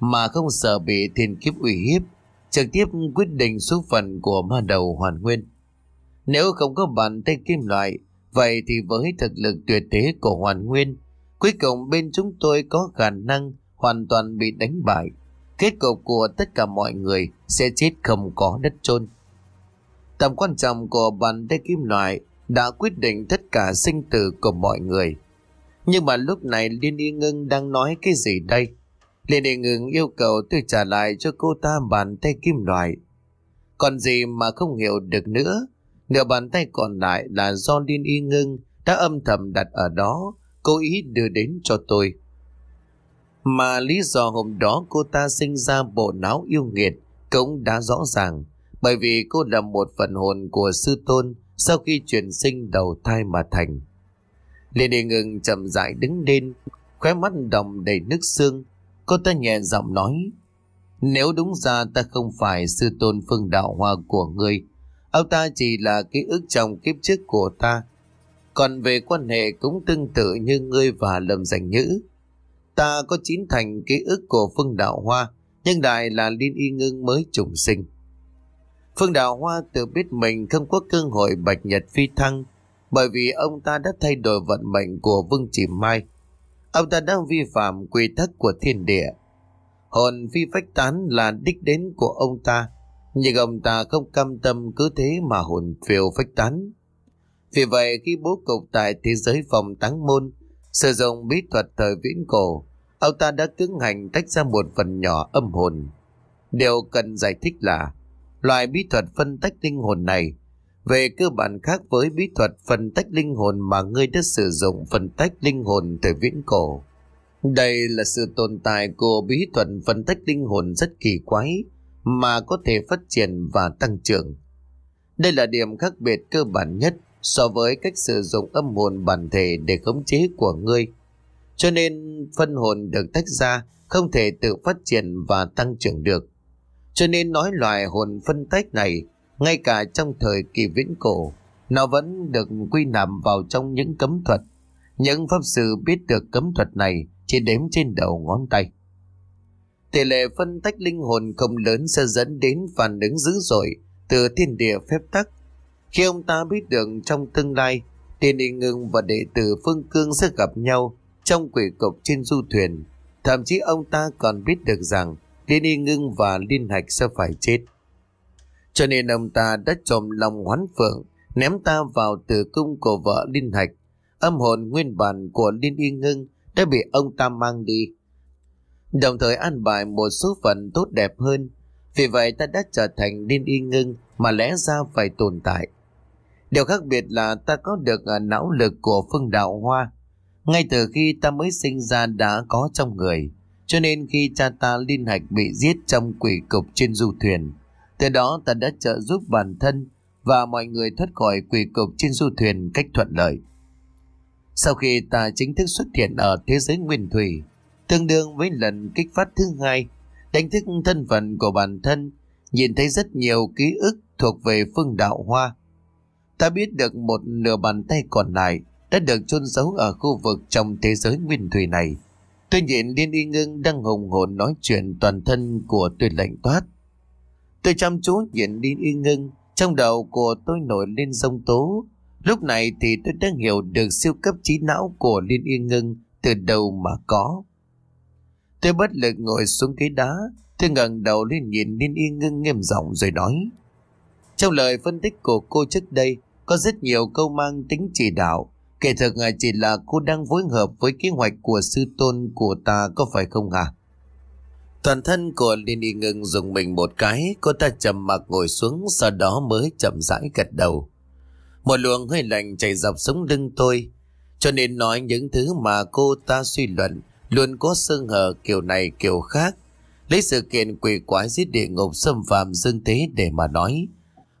S1: mà không sợ bị thiên kiếp uy hiếp trực tiếp quyết định số phận của ma đầu hoàn nguyên. Nếu không có bàn tay kim loại, vậy thì với thực lực tuyệt thế của hoàn nguyên, cuối cùng bên chúng tôi có khả năng hoàn toàn bị đánh bại. Kết cục của tất cả mọi người sẽ chết không có đất chôn. Tầm quan trọng của bàn tay kim loại đã quyết định tất cả sinh tử của mọi người. Nhưng mà lúc này Liên Y ngân đang nói cái gì đây? liền đề ngừng yêu cầu tôi trả lại cho cô ta bàn tay kim loại. Còn gì mà không hiểu được nữa, nửa bàn tay còn lại là do Liên Y Ngưng đã âm thầm đặt ở đó, cố ý đưa đến cho tôi. Mà lý do hôm đó cô ta sinh ra bộ não yêu nghiệt cũng đã rõ ràng, bởi vì cô là một phần hồn của sư tôn sau khi chuyển sinh đầu thai mà thành. Liên đề ngừng chậm rãi đứng lên, khóe mắt đồng đầy nước xương, Cô ta nhẹ giọng nói Nếu đúng ra ta không phải sư tôn phương đạo hoa của ngươi Ông ta chỉ là ký ức trong kiếp trước của ta Còn về quan hệ cũng tương tự như ngươi và Lâm Giành Nhữ Ta có chín thành ký ức của phương đạo hoa Nhưng đại là Liên Y Ngưng mới trùng sinh Phương đạo Hoa tự biết mình không có cơ hội bạch nhật phi thăng bởi vì ông ta đã thay đổi vận mệnh của Vương Chỉ Mai Ông ta đã vi phạm quy tắc của thiên địa. Hồn phi phách tán là đích đến của ông ta, nhưng ông ta không cam tâm cứ thế mà hồn phiêu phách tán. Vì vậy khi bố cục tại thế giới phòng táng môn, sử dụng bí thuật thời viễn cổ, ông ta đã tiến hành tách ra một phần nhỏ âm hồn. Điều cần giải thích là loại bí thuật phân tách linh hồn này về cơ bản khác với bí thuật phân tách linh hồn mà ngươi đã sử dụng phân tách linh hồn thời viễn cổ. Đây là sự tồn tại của bí thuật phân tách linh hồn rất kỳ quái mà có thể phát triển và tăng trưởng. Đây là điểm khác biệt cơ bản nhất so với cách sử dụng âm hồn bản thể để khống chế của ngươi. Cho nên phân hồn được tách ra không thể tự phát triển và tăng trưởng được. Cho nên nói loài hồn phân tách này ngay cả trong thời kỳ viễn cổ, nó vẫn được quy nạp vào trong những cấm thuật. Những pháp sư biết được cấm thuật này chỉ đếm trên đầu ngón tay. Tỷ lệ phân tách linh hồn không lớn sẽ dẫn đến phản ứng dữ dội từ thiên địa phép tắc. Khi ông ta biết được trong tương lai, Tiên Y Ngưng và đệ tử Phương Cương sẽ gặp nhau trong quỷ cục trên du thuyền. Thậm chí ông ta còn biết được rằng liên Y Ngưng và Liên Hạch sẽ phải chết. Cho nên ông ta đã trộm lòng hoán phượng, ném ta vào tử cung của vợ Linh Hạch. Âm hồn nguyên bản của Linh Y Ngưng đã bị ông ta mang đi. Đồng thời an bài một số phận tốt đẹp hơn. Vì vậy ta đã trở thành Linh Y Ngưng mà lẽ ra phải tồn tại. Điều khác biệt là ta có được à, não lực của phương đạo hoa. Ngay từ khi ta mới sinh ra đã có trong người. Cho nên khi cha ta Linh Hạch bị giết trong quỷ cục trên du thuyền, từ đó ta đã trợ giúp bản thân và mọi người thoát khỏi quỷ cục trên du thuyền cách thuận lợi. Sau khi ta chính thức xuất hiện ở thế giới nguyên thủy, tương đương với lần kích phát thứ hai, đánh thức thân phận của bản thân, nhìn thấy rất nhiều ký ức thuộc về phương đạo hoa. Ta biết được một nửa bàn tay còn lại đã được chôn giấu ở khu vực trong thế giới nguyên thủy này. tuy nhiên Liên Y Ngưng đang hùng hồn nói chuyện toàn thân của tuyệt lệnh toát. Tôi chăm chú nhìn đi y ngưng, trong đầu của tôi nổi lên rông tố. Lúc này thì tôi đã hiểu được siêu cấp trí não của Liên Yên Ngưng từ đâu mà có. Tôi bất lực ngồi xuống ghế đá, tôi ngẩng đầu lên nhìn Liên Yên Ngưng nghiêm giọng rồi nói. Trong lời phân tích của cô trước đây, có rất nhiều câu mang tính chỉ đạo. Kể thực chỉ là cô đang phối hợp với kế hoạch của sư tôn của ta có phải không hả? À? Toàn thân của Liên Y Ngưng dùng mình một cái, cô ta trầm mặc ngồi xuống, sau đó mới chậm rãi gật đầu. Một luồng hơi lạnh chảy dọc sống lưng tôi, cho nên nói những thứ mà cô ta suy luận luôn có sơ hở kiểu này kiểu khác. Lấy sự kiện quỷ quái giết địa ngục xâm phạm dương thế để mà nói.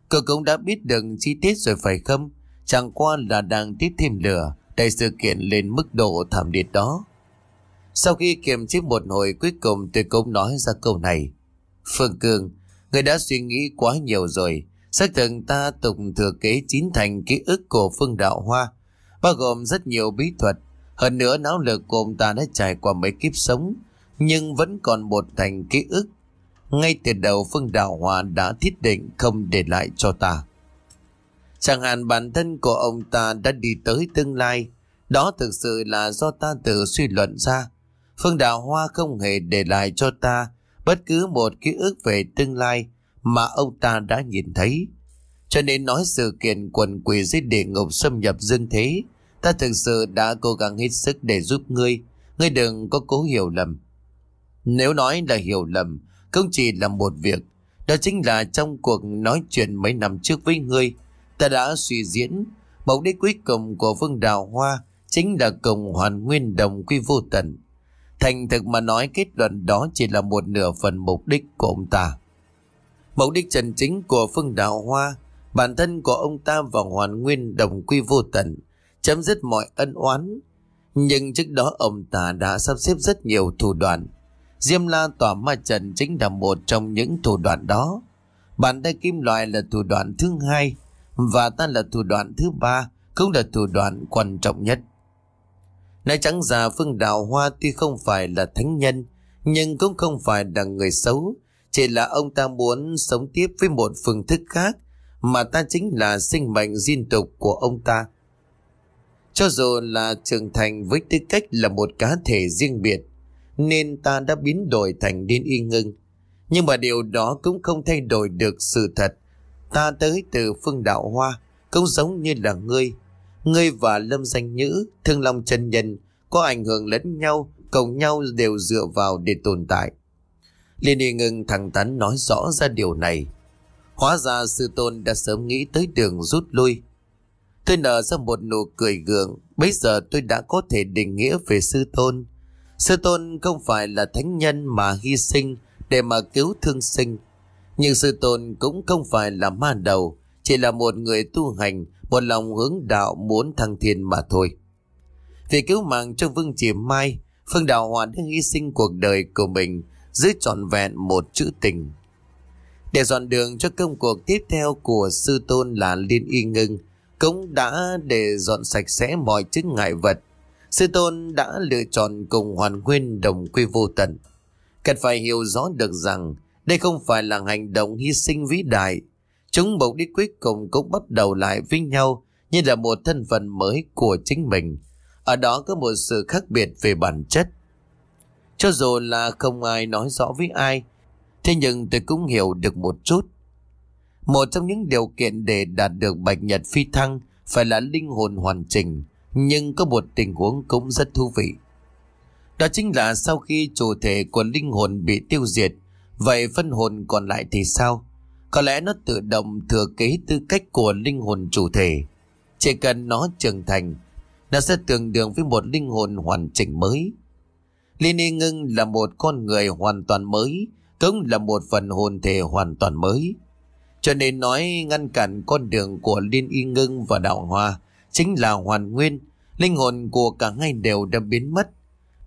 S1: Cậu cũng đã biết được chi tiết rồi phải không? Chẳng qua là đang tiếp thêm lửa, đẩy sự kiện lên mức độ thảm liệt đó. Sau khi kiềm chế một hồi cuối cùng tôi cũng nói ra câu này. Phương Cương, người đã suy nghĩ quá nhiều rồi. Xác thực ta tục thừa kế chín thành ký ức của Phương Đạo Hoa, bao gồm rất nhiều bí thuật. Hơn nữa não lực của ông ta đã trải qua mấy kiếp sống, nhưng vẫn còn một thành ký ức. Ngay từ đầu Phương Đạo Hoa đã thiết định không để lại cho ta. Chẳng hạn bản thân của ông ta đã đi tới tương lai, đó thực sự là do ta tự suy luận ra. Phương Đào Hoa không hề để lại cho ta bất cứ một ký ức về tương lai mà ông ta đã nhìn thấy. Cho nên nói sự kiện quần quỷ giết địa ngục xâm nhập dân thế, ta thực sự đã cố gắng hết sức để giúp ngươi, ngươi đừng có cố hiểu lầm. Nếu nói là hiểu lầm, không chỉ là một việc, đó chính là trong cuộc nói chuyện mấy năm trước với ngươi, ta đã suy diễn, mục đích cuối cùng của phương Đào Hoa chính là cùng hoàn nguyên đồng quy vô tận. Thành thực mà nói kết luận đó chỉ là một nửa phần mục đích của ông ta. Mục đích chân chính của Phương Đạo Hoa, bản thân của ông ta và Hoàn Nguyên đồng quy vô tận, chấm dứt mọi ân oán. Nhưng trước đó ông ta đã sắp xếp rất nhiều thủ đoạn. Diêm la tỏa ma trần chính là một trong những thủ đoạn đó. Bàn tay kim loại là thủ đoạn thứ hai và ta là thủ đoạn thứ ba, cũng là thủ đoạn quan trọng nhất. Nói trắng ra Phương Đào Hoa tuy không phải là thánh nhân, nhưng cũng không phải là người xấu. Chỉ là ông ta muốn sống tiếp với một phương thức khác, mà ta chính là sinh mệnh diên tục của ông ta. Cho dù là trưởng thành với tư cách là một cá thể riêng biệt, nên ta đã biến đổi thành điên y ngưng. Nhưng mà điều đó cũng không thay đổi được sự thật. Ta tới từ phương đạo hoa, cũng giống như là ngươi, Ngươi và Lâm Danh Nhữ, Thương Long chân Nhân có ảnh hưởng lẫn nhau, cộng nhau đều dựa vào để tồn tại. Liên y ngưng thẳng thắn nói rõ ra điều này. Hóa ra sư tôn đã sớm nghĩ tới đường rút lui. Tôi nở ra một nụ cười gượng, bây giờ tôi đã có thể định nghĩa về sư tôn. Sư tôn không phải là thánh nhân mà hy sinh để mà cứu thương sinh. Nhưng sư tôn cũng không phải là ma đầu, chỉ là một người tu hành một lòng hướng đạo muốn thăng thiên mà thôi. Vì cứu mạng cho Vương Chỉ Mai, Phương Đạo Hòa đã hy sinh cuộc đời của mình dưới trọn vẹn một chữ tình. Để dọn đường cho công cuộc tiếp theo của sư tôn là Liên Y Ngưng, cũng đã để dọn sạch sẽ mọi chứng ngại vật. Sư tôn đã lựa chọn cùng hoàn nguyên đồng quy vô tận. Cần phải hiểu rõ được rằng đây không phải là hành động hy sinh vĩ đại Chúng mục đích cuối cùng cũng bắt đầu lại với nhau như là một thân phận mới của chính mình. Ở đó có một sự khác biệt về bản chất. Cho dù là không ai nói rõ với ai, thế nhưng tôi cũng hiểu được một chút. Một trong những điều kiện để đạt được bạch nhật phi thăng phải là linh hồn hoàn chỉnh, nhưng có một tình huống cũng rất thú vị. Đó chính là sau khi chủ thể của linh hồn bị tiêu diệt, vậy phân hồn còn lại thì sao? Có lẽ nó tự động thừa kế tư cách của linh hồn chủ thể. Chỉ cần nó trưởng thành, nó sẽ tương đương với một linh hồn hoàn chỉnh mới. Lenny Ngưng là một con người hoàn toàn mới, cũng là một phần hồn thể hoàn toàn mới. Cho nên nói ngăn cản con đường của Liên Y Ngưng và Đạo Hoa chính là hoàn nguyên, linh hồn của cả hai đều đã biến mất.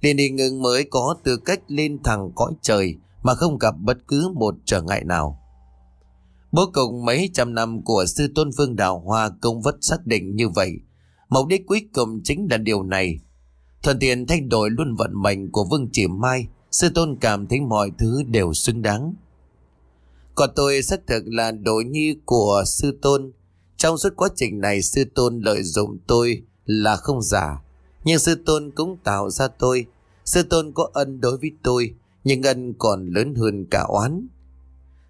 S1: Liên Y Ngưng mới có tư cách lên thẳng cõi trời mà không gặp bất cứ một trở ngại nào. Bố cùng mấy trăm năm của sư tôn vương Đào Hoa công vất xác định như vậy. Mục đích cuối cùng chính là điều này. Thuận tiện thay đổi luôn vận mệnh của Vương Chỉ Mai, sư tôn cảm thấy mọi thứ đều xứng đáng. Còn tôi xác thực là đồ nhi của sư tôn. Trong suốt quá trình này sư tôn lợi dụng tôi là không giả. Nhưng sư tôn cũng tạo ra tôi. Sư tôn có ân đối với tôi, nhưng ân còn lớn hơn cả oán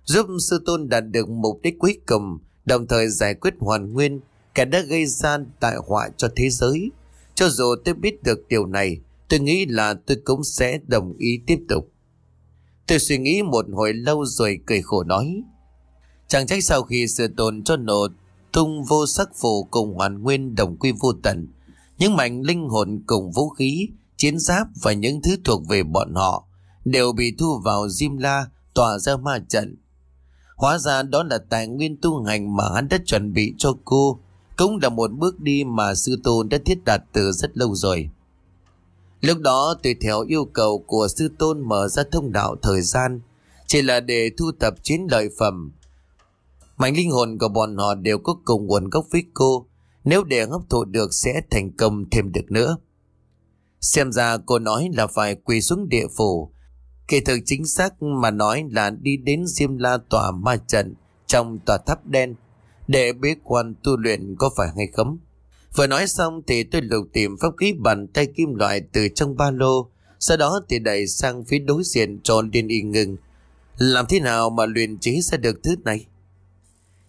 S1: giúp sư tôn đạt được mục đích cuối cùng, đồng thời giải quyết hoàn nguyên, kẻ đã gây ra đại họa cho thế giới. Cho dù tôi biết được điều này, tôi nghĩ là tôi cũng sẽ đồng ý tiếp tục. Tôi suy nghĩ một hồi lâu rồi cười khổ nói. Chẳng trách sau khi sư tôn cho nổ tung vô sắc phù cùng hoàn nguyên đồng quy vô tận, những mảnh linh hồn cùng vũ khí, chiến giáp và những thứ thuộc về bọn họ đều bị thu vào Diêm La tỏa ra ma trận Hóa ra đó là tài nguyên tu hành mà hắn đã chuẩn bị cho cô. Cũng là một bước đi mà sư tôn đã thiết đạt từ rất lâu rồi. Lúc đó tùy theo yêu cầu của sư tôn mở ra thông đạo thời gian, chỉ là để thu thập chiến lợi phẩm. Mảnh linh hồn của bọn họ đều có cùng nguồn gốc với cô, nếu để hấp thụ được sẽ thành công thêm được nữa. Xem ra cô nói là phải quỳ xuống địa phủ, Kỳ thực chính xác mà nói là đi đến Diêm La tòa ma trận trong tòa tháp đen để bế quan tu luyện có phải hay không? Vừa nói xong thì tôi lục tìm pháp khí bàn tay kim loại từ trong ba lô, sau đó thì đẩy sang phía đối diện tròn điên y ngừng. Làm thế nào mà luyện chế ra được thứ này?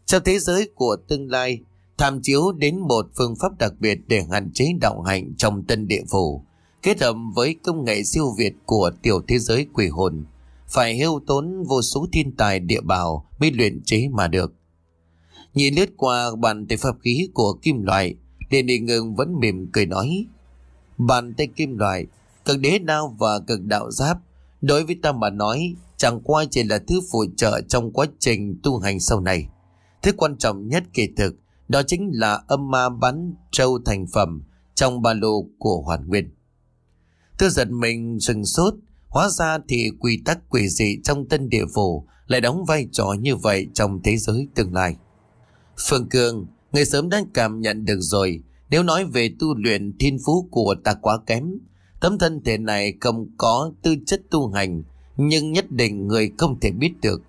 S1: Trong thế giới của tương lai, tham chiếu đến một phương pháp đặc biệt để hạn chế đạo hạnh trong tân địa phủ Kết hợp với công nghệ siêu việt của tiểu thế giới quỷ hồn, phải hưu tốn vô số thiên tài địa bào mới luyện chế mà được. Nhìn lướt qua bàn tay pháp khí của kim loại, Liên Đình Ngưng vẫn mỉm cười nói. Bàn tay kim loại, cực đế đao và cực đạo giáp, đối với ta mà nói, chẳng qua chỉ là thứ phụ trợ trong quá trình tu hành sau này. Thứ quan trọng nhất kỳ thực, đó chính là âm ma bắn trâu thành phẩm trong ba lô của Hoàn Nguyên. Tôi giật mình sừng sốt, hóa ra thì quy tắc quỷ dị trong tân địa phủ lại đóng vai trò như vậy trong thế giới tương lai. Phương Cường, người sớm đã cảm nhận được rồi, nếu nói về tu luyện thiên phú của ta quá kém, tấm thân thể này không có tư chất tu hành, nhưng nhất định người không thể biết được.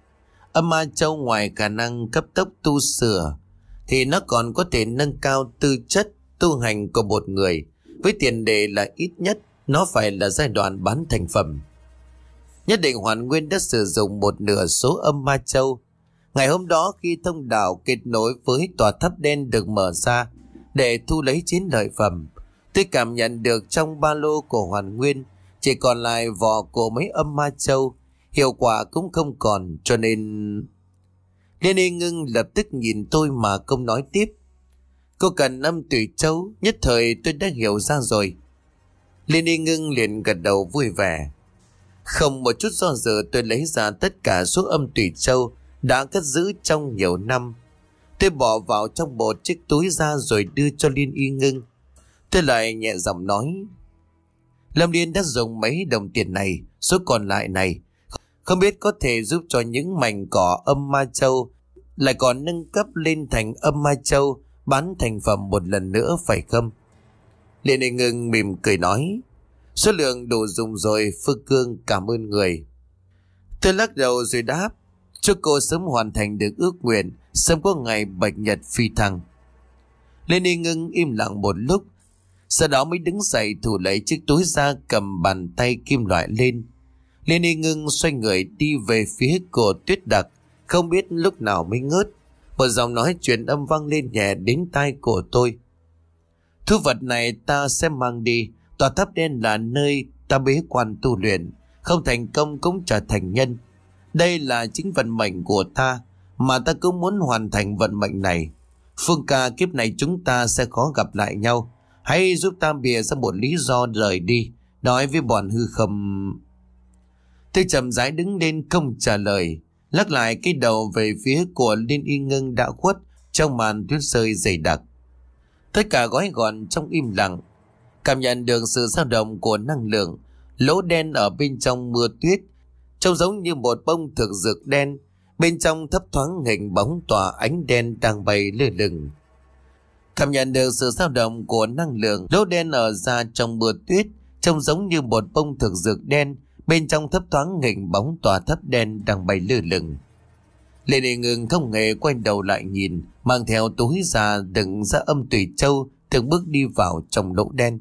S1: Âm Ma Châu ngoài khả năng cấp tốc tu sửa, thì nó còn có thể nâng cao tư chất tu hành của một người, với tiền đề là ít nhất nó phải là giai đoạn bán thành phẩm. Nhất định Hoàn Nguyên đã sử dụng một nửa số âm ma châu. Ngày hôm đó khi thông đạo kết nối với tòa tháp đen được mở ra để thu lấy chiến lợi phẩm, tôi cảm nhận được trong ba lô của Hoàn Nguyên chỉ còn lại vỏ của mấy âm ma châu, hiệu quả cũng không còn cho nên... Liên y ngưng lập tức nhìn tôi mà không nói tiếp. Cô cần âm tùy châu, nhất thời tôi đã hiểu ra rồi. Liên y ngưng liền gật đầu vui vẻ. Không một chút do dự tôi lấy ra tất cả số âm tùy châu đã cất giữ trong nhiều năm. Tôi bỏ vào trong một chiếc túi ra rồi đưa cho Liên y ngưng. Tôi lại nhẹ giọng nói. Lâm Liên đã dùng mấy đồng tiền này, số còn lại này. Không biết có thể giúp cho những mảnh cỏ âm ma châu lại còn nâng cấp lên thành âm ma châu bán thành phẩm một lần nữa phải không? Liên Anh Ngưng mỉm cười nói. Số lượng đồ dùng rồi phước Cương cảm ơn người. Tôi lắc đầu rồi đáp. Chúc cô sớm hoàn thành được ước nguyện, sớm có ngày bạch nhật phi thăng. Liên Anh Ngưng im lặng một lúc. Sau đó mới đứng dậy thủ lấy chiếc túi ra cầm bàn tay kim loại lên. Liên Y ngưng xoay người đi về phía cổ tuyết đặc, không biết lúc nào mới ngớt. Một giọng nói truyền âm vang lên nhẹ đến tai của tôi. Thú vật này ta sẽ mang đi, tòa tháp đen là nơi ta bế quan tu luyện, không thành công cũng trở thành nhân. Đây là chính vận mệnh của ta, mà ta cũng muốn hoàn thành vận mệnh này. Phương ca kiếp này chúng ta sẽ khó gặp lại nhau. Hãy giúp ta bịa ra một lý do rời đi, nói với bọn hư khâm. Thế Trầm rãi đứng lên không trả lời, lắc lại cái đầu về phía của Liên Y Ngân đã khuất trong màn tuyết rơi dày đặc. Tất cả gói gọn trong im lặng Cảm nhận được sự dao động của năng lượng Lỗ đen ở bên trong mưa tuyết Trông giống như một bông thực dược đen Bên trong thấp thoáng hình bóng tỏa ánh đen đang bay lơ lửng Cảm nhận được sự dao động của năng lượng Lỗ đen ở ra trong mưa tuyết Trông giống như một bông thực dược đen Bên trong thấp thoáng hình bóng tỏa thấp đen đang bay lơ lửng Lê Đề Ngưng không hề quay đầu lại nhìn, mang theo túi già đựng ra âm tùy châu, từng bước đi vào trong lỗ đen.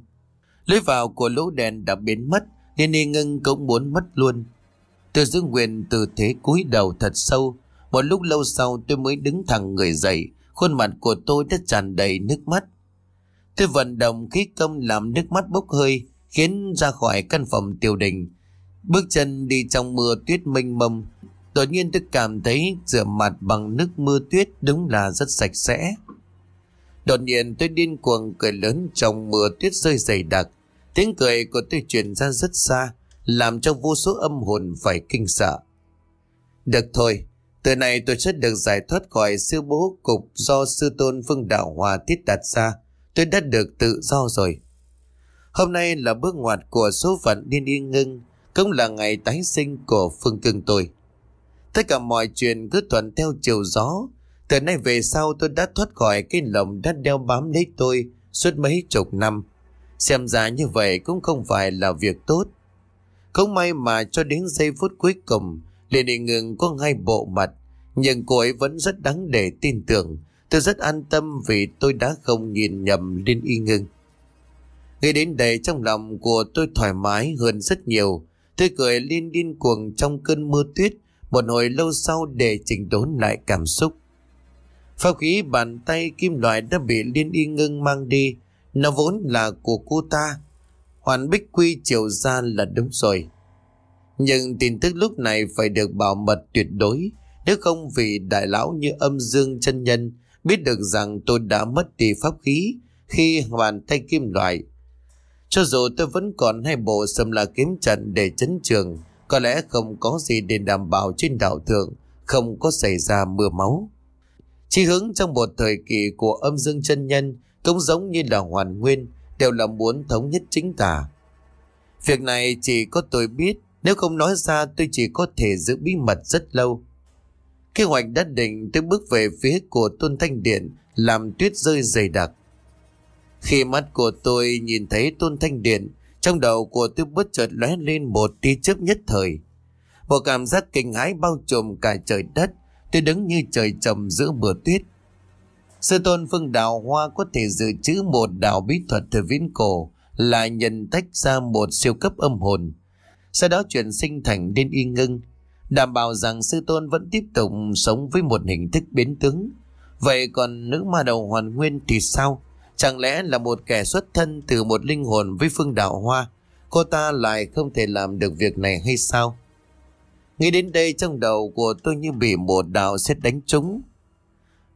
S1: Lối vào của lỗ đen đã biến mất, Lê Đề Ngưng cũng muốn mất luôn. Tôi giữ nguyên tư thế cúi đầu thật sâu, một lúc lâu sau tôi mới đứng thẳng người dậy, khuôn mặt của tôi đã tràn đầy nước mắt. Tôi vận động khí công làm nước mắt bốc hơi, khiến ra khỏi căn phòng tiêu đình. Bước chân đi trong mưa tuyết mênh mông, Đột nhiên tôi cảm thấy rửa mặt bằng nước mưa tuyết đúng là rất sạch sẽ. Đột nhiên tôi điên cuồng cười lớn trong mưa tuyết rơi dày đặc. Tiếng cười của tôi truyền ra rất xa, làm cho vô số âm hồn phải kinh sợ. Được thôi, từ nay tôi sẽ được giải thoát khỏi sư bố cục do sư tôn Phương Đạo Hòa thiết đặt ra. Tôi đã được tự do rồi. Hôm nay là bước ngoặt của số phận điên điên ngưng, cũng là ngày tái sinh của Phương Cương tôi. Tất cả mọi chuyện cứ thuận theo chiều gió. Từ nay về sau tôi đã thoát khỏi cái lồng đã đeo bám lấy tôi suốt mấy chục năm. Xem ra như vậy cũng không phải là việc tốt. Không may mà cho đến giây phút cuối cùng, liền định ngừng có ngay bộ mặt. Nhưng cô ấy vẫn rất đáng để tin tưởng. Tôi rất an tâm vì tôi đã không nhìn nhầm liên y ngưng. Nghĩ đến đây trong lòng của tôi thoải mái hơn rất nhiều. Tôi cười liên điên cuồng trong cơn mưa tuyết một hồi lâu sau để chỉnh đốn lại cảm xúc. Pháp khí bàn tay kim loại đã bị Liên Y Ngưng mang đi. Nó vốn là của cô ta. Hoàn Bích Quy chiều ra là đúng rồi. Nhưng tin tức lúc này phải được bảo mật tuyệt đối. Nếu không vì đại lão như âm dương chân nhân biết được rằng tôi đã mất đi pháp khí khi bàn tay kim loại. Cho dù tôi vẫn còn hai bộ xâm la kiếm trận để chấn trường, có lẽ không có gì để đảm bảo trên đảo thượng không có xảy ra mưa máu. Chi hướng trong một thời kỳ của âm dương chân nhân cũng giống như là hoàn nguyên đều là muốn thống nhất chính tả. Việc này chỉ có tôi biết nếu không nói ra tôi chỉ có thể giữ bí mật rất lâu. Kế hoạch đã định tôi bước về phía của Tôn Thanh Điện làm tuyết rơi dày đặc. Khi mắt của tôi nhìn thấy Tôn Thanh Điện trong đầu của tôi bất chợt lóe lên một tia chớp nhất thời. Một cảm giác kinh hãi bao trùm cả trời đất, tôi đứng như trời trầm giữa bờ tuyết. Sư tôn phương đào hoa có thể dự trữ một đạo bí thuật thời viễn cổ là nhận tách ra một siêu cấp âm hồn. Sau đó chuyển sinh thành đến y ngưng, đảm bảo rằng sư tôn vẫn tiếp tục sống với một hình thức biến tướng. Vậy còn nữ ma đầu hoàn nguyên thì sao? Chẳng lẽ là một kẻ xuất thân từ một linh hồn với phương đạo hoa, cô ta lại không thể làm được việc này hay sao? Nghĩ đến đây trong đầu của tôi như bị một đạo xét đánh trúng.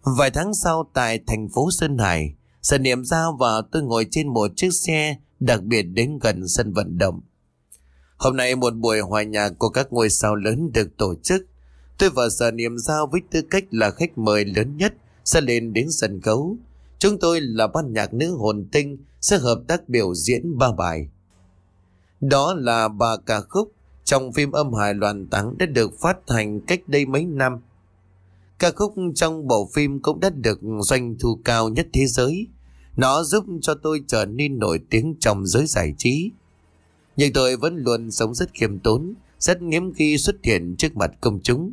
S1: Vài tháng sau tại thành phố Sơn Hải, Sơn Niệm giao và tôi ngồi trên một chiếc xe đặc biệt đến gần sân vận động. Hôm nay một buổi hòa nhạc của các ngôi sao lớn được tổ chức. Tôi và Sở Niệm Giao với tư cách là khách mời lớn nhất sẽ lên đến sân khấu. Chúng tôi là ban nhạc nữ hồn tinh sẽ hợp tác biểu diễn ba bài. Đó là ba ca khúc trong phim âm hài loàn táng đã được phát hành cách đây mấy năm. Ca khúc trong bộ phim cũng đã được doanh thu cao nhất thế giới. Nó giúp cho tôi trở nên nổi tiếng trong giới giải trí. Nhưng tôi vẫn luôn sống rất khiêm tốn, rất nghiêm khi xuất hiện trước mặt công chúng.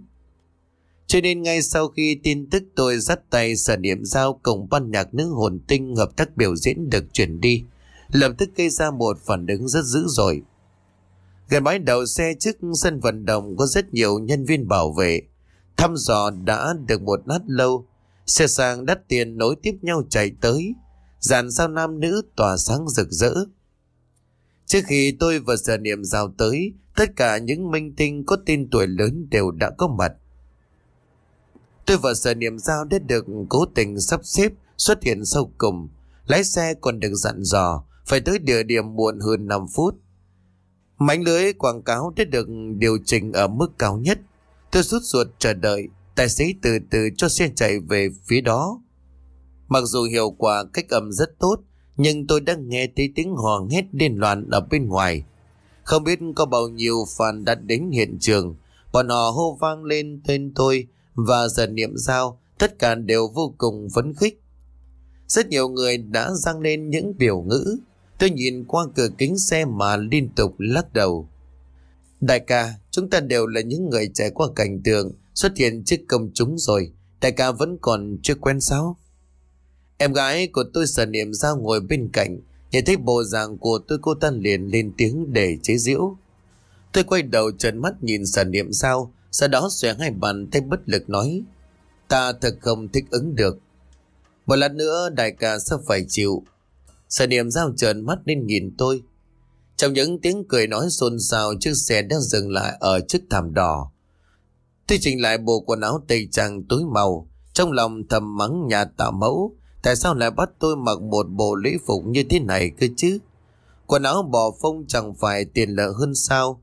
S1: Cho nên ngay sau khi tin tức tôi dắt tay sở niệm giao cùng ban nhạc nữ hồn tinh hợp tác biểu diễn được chuyển đi, lập tức gây ra một phản ứng rất dữ dội. Gần bãi đầu xe trước sân vận động có rất nhiều nhân viên bảo vệ. Thăm dò đã được một lát lâu, xe sang đắt tiền nối tiếp nhau chạy tới, dàn sao nam nữ tỏa sáng rực rỡ. Trước khi tôi và sở niệm giao tới, tất cả những minh tinh có tên tuổi lớn đều đã có mặt. Tôi và sở niệm giao đã được cố tình sắp xếp xuất hiện sau cùng. Lái xe còn được dặn dò phải tới địa điểm muộn hơn 5 phút. Mánh lưới quảng cáo đã được điều chỉnh ở mức cao nhất. Tôi rút ruột chờ đợi, tài xế từ từ cho xe chạy về phía đó. Mặc dù hiệu quả cách âm rất tốt, nhưng tôi đang nghe thấy tiếng hò hét điên loạn ở bên ngoài. Không biết có bao nhiêu fan đã đến hiện trường, bọn họ hô vang lên tên tôi và giờ niệm giao tất cả đều vô cùng phấn khích. Rất nhiều người đã răng lên những biểu ngữ. Tôi nhìn qua cửa kính xe mà liên tục lắc đầu. Đại ca, chúng ta đều là những người trải qua cảnh tượng xuất hiện trước công chúng rồi. Đại ca vẫn còn chưa quen sao? Em gái của tôi sở niệm ra ngồi bên cạnh. Nhìn thấy bộ dạng của tôi cô ta liền lên tiếng để chế giễu. Tôi quay đầu trần mắt nhìn sở niệm sao sau đó xòe hai bàn tay bất lực nói Ta thật không thích ứng được Một lát nữa đại ca sẽ phải chịu Sở niệm giao trợn mắt lên nhìn tôi Trong những tiếng cười nói xôn xao Chiếc xe đang dừng lại ở trước thảm đỏ Tôi chỉnh lại bộ quần áo tây trang túi màu Trong lòng thầm mắng nhà tạo mẫu Tại sao lại bắt tôi mặc một bộ lễ phục như thế này cơ chứ Quần áo bò phông chẳng phải tiền lợi hơn sao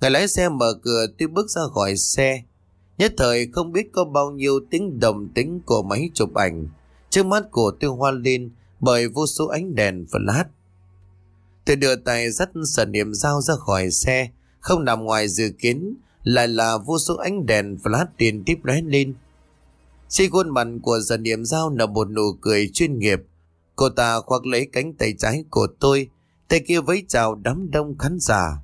S1: Người lái xe mở cửa tôi bước ra khỏi xe. Nhất thời không biết có bao nhiêu tiếng đồng tính của máy chụp ảnh. Trước mắt của tôi hoa lên bởi vô số ánh đèn và lát. Tôi đưa tay dắt sở niệm dao ra khỏi xe. Không nằm ngoài dự kiến lại là vô số ánh đèn flash tiền tiếp lóe lên. Trên khuôn mặt của dần điểm dao là một nụ cười chuyên nghiệp. Cô ta khoác lấy cánh tay trái của tôi, tay kia vẫy chào đám đông khán giả.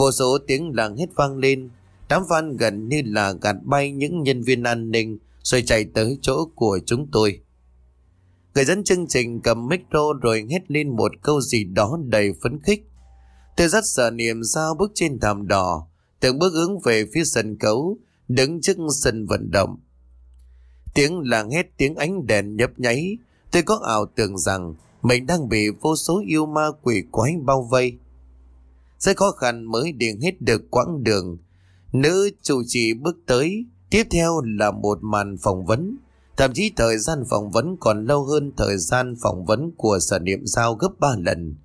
S1: Vô số tiếng làng hết vang lên, đám văn gần như là gạt bay những nhân viên an ninh rồi chạy tới chỗ của chúng tôi. Người dẫn chương trình cầm micro rồi hét lên một câu gì đó đầy phấn khích. Tôi rất sợ niềm sao bước trên thảm đỏ, từng bước hướng về phía sân cấu, đứng trước sân vận động. Tiếng làng hét tiếng ánh đèn nhấp nháy, tôi có ảo tưởng rằng mình đang bị vô số yêu ma quỷ quái bao vây. Rất khó khăn mới điền hết được quãng đường. Nữ chủ trì bước tới, tiếp theo là một màn phỏng vấn. Thậm chí thời gian phỏng vấn còn lâu hơn thời gian phỏng vấn của sở niệm giao gấp 3 lần.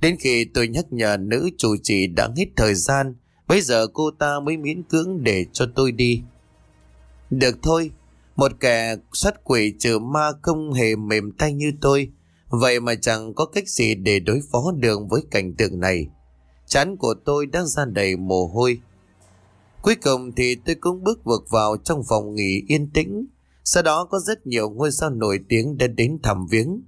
S1: Đến khi tôi nhắc nhở nữ chủ trì đã hết thời gian, bây giờ cô ta mới miễn cưỡng để cho tôi đi. Được thôi, một kẻ sắt quỷ trừ ma không hề mềm tay như tôi, vậy mà chẳng có cách gì để đối phó đường với cảnh tượng này. Chán của tôi đã ra đầy mồ hôi. Cuối cùng thì tôi cũng bước vượt vào trong phòng nghỉ yên tĩnh. Sau đó có rất nhiều ngôi sao nổi tiếng đã đến thăm viếng.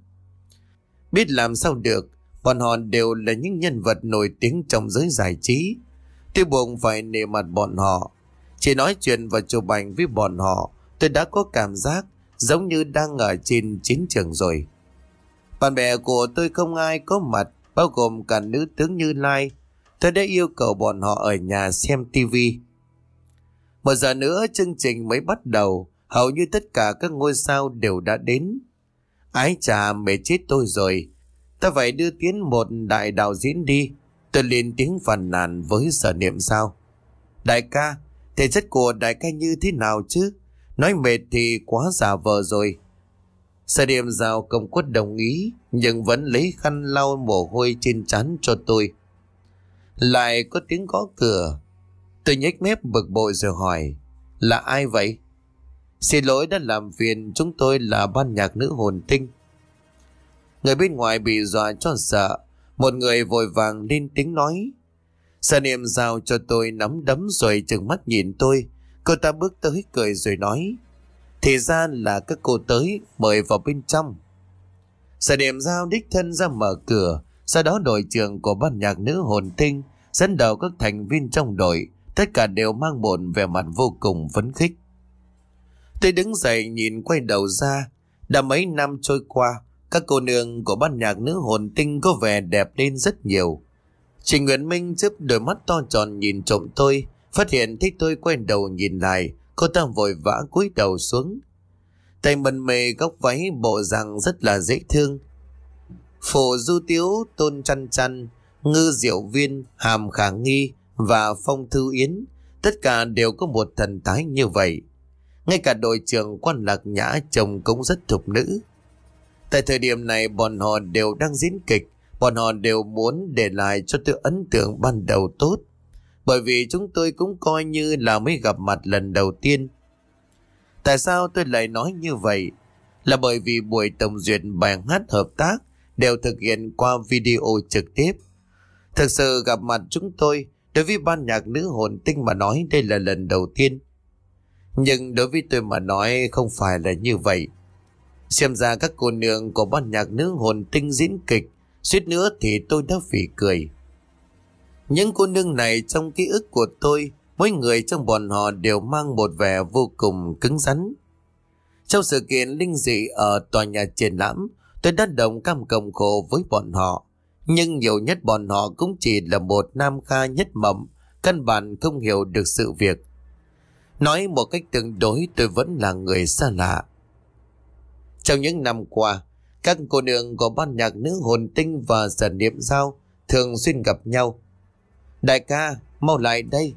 S1: Biết làm sao được, bọn họ đều là những nhân vật nổi tiếng trong giới giải trí. Tôi buộc phải nề mặt bọn họ. Chỉ nói chuyện và chụp ảnh với bọn họ, tôi đã có cảm giác giống như đang ở trên chiến trường rồi. Bạn bè của tôi không ai có mặt, bao gồm cả nữ tướng Như Lai, Tôi đã yêu cầu bọn họ ở nhà xem tivi. Một giờ nữa chương trình mới bắt đầu, hầu như tất cả các ngôi sao đều đã đến. Ái chà, mẹ chết tôi rồi. Ta phải đưa tiến một đại đạo diễn đi. Tôi lên tiếng phàn nàn với sở niệm sao. Đại ca, thể chất của đại ca như thế nào chứ? Nói mệt thì quá giả vờ rồi. Sở niệm rào công quất đồng ý, nhưng vẫn lấy khăn lau mồ hôi trên trán cho tôi. Lại có tiếng gõ cửa Tôi nhếch mép bực bội rồi hỏi Là ai vậy? Xin lỗi đã làm phiền chúng tôi là ban nhạc nữ hồn tinh Người bên ngoài bị dọa cho sợ Một người vội vàng lên tiếng nói Sa niệm giao cho tôi nắm đấm rồi chừng mắt nhìn tôi Cô ta bước tới cười rồi nói Thì ra là các cô tới mời vào bên trong Sa niệm giao đích thân ra mở cửa Sau đó đội trưởng của ban nhạc nữ hồn tinh Dẫn đầu các thành viên trong đội, tất cả đều mang bộn vẻ mặt vô cùng phấn khích. Tôi đứng dậy nhìn quay đầu ra, đã mấy năm trôi qua, các cô nương của ban nhạc nữ hồn tinh có vẻ đẹp lên rất nhiều. Chị Nguyễn Minh chớp đôi mắt to tròn nhìn trộm tôi, phát hiện thấy tôi quay đầu nhìn lại, cô ta vội vã cúi đầu xuống. Tay mần mề góc váy bộ rằng rất là dễ thương. Phổ du tiếu tôn chăn chăn, Ngư Diệu Viên, Hàm Khả Nghi và Phong Thư Yến, tất cả đều có một thần thái như vậy. Ngay cả đội trưởng quan lạc nhã chồng cũng rất thục nữ. Tại thời điểm này bọn họ đều đang diễn kịch, bọn họ đều muốn để lại cho tôi ấn tượng ban đầu tốt. Bởi vì chúng tôi cũng coi như là mới gặp mặt lần đầu tiên. Tại sao tôi lại nói như vậy? Là bởi vì buổi tổng duyệt bài hát hợp tác đều thực hiện qua video trực tiếp. Thực sự gặp mặt chúng tôi, đối với ban nhạc nữ hồn tinh mà nói đây là lần đầu tiên. Nhưng đối với tôi mà nói không phải là như vậy. Xem ra các cô nương của ban nhạc nữ hồn tinh diễn kịch, suýt nữa thì tôi đã phỉ cười. Những cô nương này trong ký ức của tôi, mỗi người trong bọn họ đều mang một vẻ vô cùng cứng rắn. Trong sự kiện linh dị ở tòa nhà triển lãm, tôi đã đồng cam cộng khổ với bọn họ. Nhưng nhiều nhất bọn họ cũng chỉ là một nam kha nhất mầm, căn bản không hiểu được sự việc. Nói một cách tương đối tôi vẫn là người xa lạ. Trong những năm qua, các cô nương của ban nhạc nữ hồn tinh và sở niệm giao thường xuyên gặp nhau. Đại ca, mau lại đây.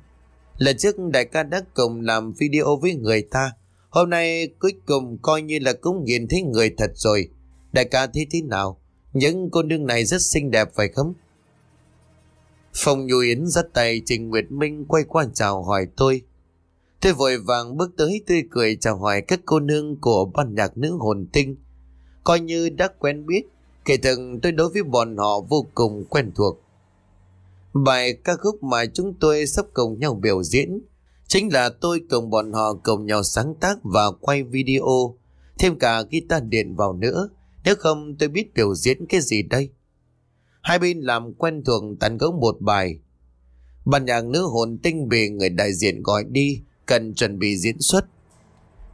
S1: Lần trước đại ca đã cùng làm video với người ta. Hôm nay cuối cùng coi như là cũng nhìn thấy người thật rồi. Đại ca thấy thế nào? Những cô nương này rất xinh đẹp phải không? Phong Nhu Yến dắt tay Trình Nguyệt Minh quay qua chào hỏi tôi. Tôi vội vàng bước tới tươi cười chào hỏi các cô nương của ban nhạc nữ hồn tinh. Coi như đã quen biết, kể từ tôi đối với bọn họ vô cùng quen thuộc. Bài ca khúc mà chúng tôi sắp cùng nhau biểu diễn chính là tôi cùng bọn họ cùng nhau sáng tác và quay video, thêm cả guitar điện vào nữa nếu không tôi biết biểu diễn cái gì đây Hai bên làm quen thuộc tán gẫu một bài bàn nhạc nữ hồn tinh bị người đại diện gọi đi Cần chuẩn bị diễn xuất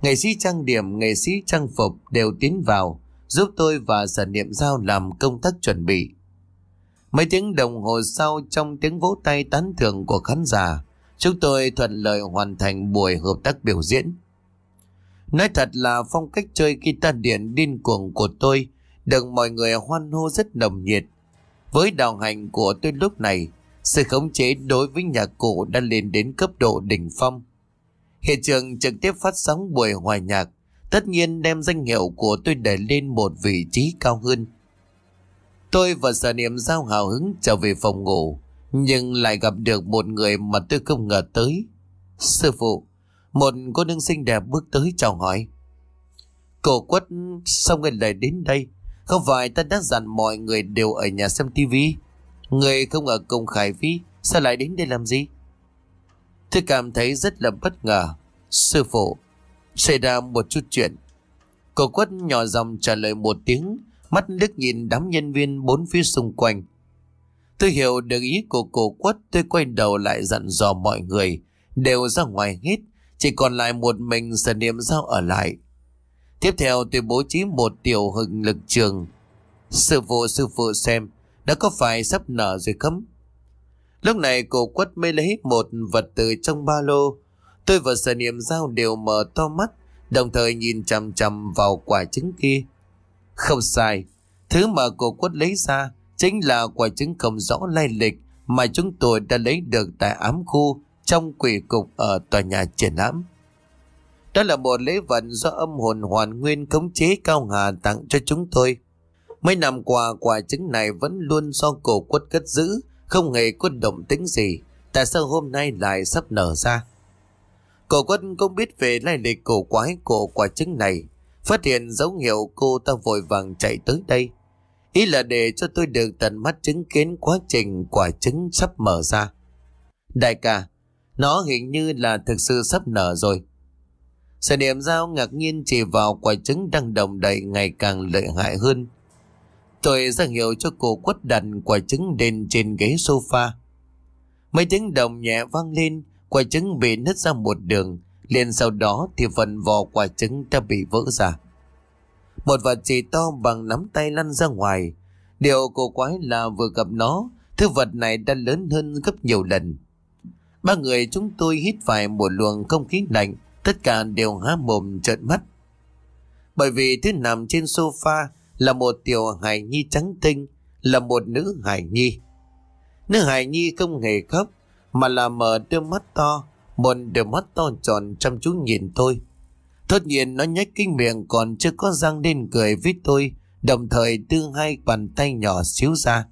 S1: Nghệ sĩ trang điểm, nghệ sĩ trang phục đều tiến vào Giúp tôi và sở niệm giao làm công tác chuẩn bị Mấy tiếng đồng hồ sau trong tiếng vỗ tay tán thưởng của khán giả Chúng tôi thuận lợi hoàn thành buổi hợp tác biểu diễn Nói thật là phong cách chơi guitar điện điên cuồng của tôi được mọi người hoan hô rất nồng nhiệt. Với đạo hành của tôi lúc này, sự khống chế đối với nhạc cụ đã lên đến cấp độ đỉnh phong. Hiện trường trực tiếp phát sóng buổi hòa nhạc, tất nhiên đem danh hiệu của tôi đẩy lên một vị trí cao hơn. Tôi và sở niệm giao hào hứng trở về phòng ngủ, nhưng lại gặp được một người mà tôi không ngờ tới. Sư phụ, một cô nương xinh đẹp bước tới chào hỏi. Cổ quất sao người lại đến đây? Không phải ta đã dặn mọi người đều ở nhà xem tivi. Người không ở cùng Khải Vi, sao lại đến đây làm gì? Tôi cảm thấy rất là bất ngờ. Sư phụ, xảy ra một chút chuyện. Cổ quất nhỏ giọng trả lời một tiếng, mắt liếc nhìn đám nhân viên bốn phía xung quanh. Tôi hiểu được ý của cổ quất, tôi quay đầu lại dặn dò mọi người, đều ra ngoài hết, chỉ còn lại một mình sở niệm giao ở lại Tiếp theo tôi bố trí một tiểu hình lực trường Sư phụ sư phụ xem Đã có phải sắp nở rồi không Lúc này cô quất mới lấy một vật từ trong ba lô Tôi và sở niệm giao đều mở to mắt Đồng thời nhìn chằm chằm vào quả trứng kia Không sai Thứ mà cô quất lấy ra Chính là quả trứng không rõ lai lịch Mà chúng tôi đã lấy được tại ám khu trong quỷ cục ở tòa nhà triển lãm. Đó là một lễ vật do âm hồn hoàn nguyên khống chế cao hà tặng cho chúng tôi. Mấy năm qua quả trứng này vẫn luôn do cổ quất cất giữ, không hề có động tính gì. Tại sao hôm nay lại sắp nở ra? Cổ quất không biết về lai lịch cổ quái của quả trứng này. Phát hiện dấu hiệu cô ta vội vàng chạy tới đây. Ý là để cho tôi được tận mắt chứng kiến quá trình quả trứng sắp mở ra. Đại ca, nó hình như là thực sự sắp nở rồi. Sở điểm dao ngạc nhiên chỉ vào quả trứng đang đồng đầy ngày càng lợi hại hơn. Tôi ra hiệu cho cô quất đặt quả trứng lên trên ghế sofa. Mấy tiếng đồng nhẹ vang lên, quả trứng bị nứt ra một đường, liền sau đó thì phần vỏ quả trứng đã bị vỡ ra. Một vật chỉ to bằng nắm tay lăn ra ngoài. Điều cổ quái là vừa gặp nó, thứ vật này đã lớn hơn gấp nhiều lần. Ba người chúng tôi hít phải một luồng không khí lạnh, tất cả đều há mồm trợn mắt. Bởi vì thứ nằm trên sofa là một tiểu hài nhi trắng tinh, là một nữ hài nhi. Nữ hài nhi không hề khóc, mà là mở đôi mắt to, một đôi mắt to tròn chăm chú nhìn tôi. Thốt nhiên nó nhếch kinh miệng còn chưa có răng nên cười với tôi, đồng thời tương hai bàn tay nhỏ xíu ra.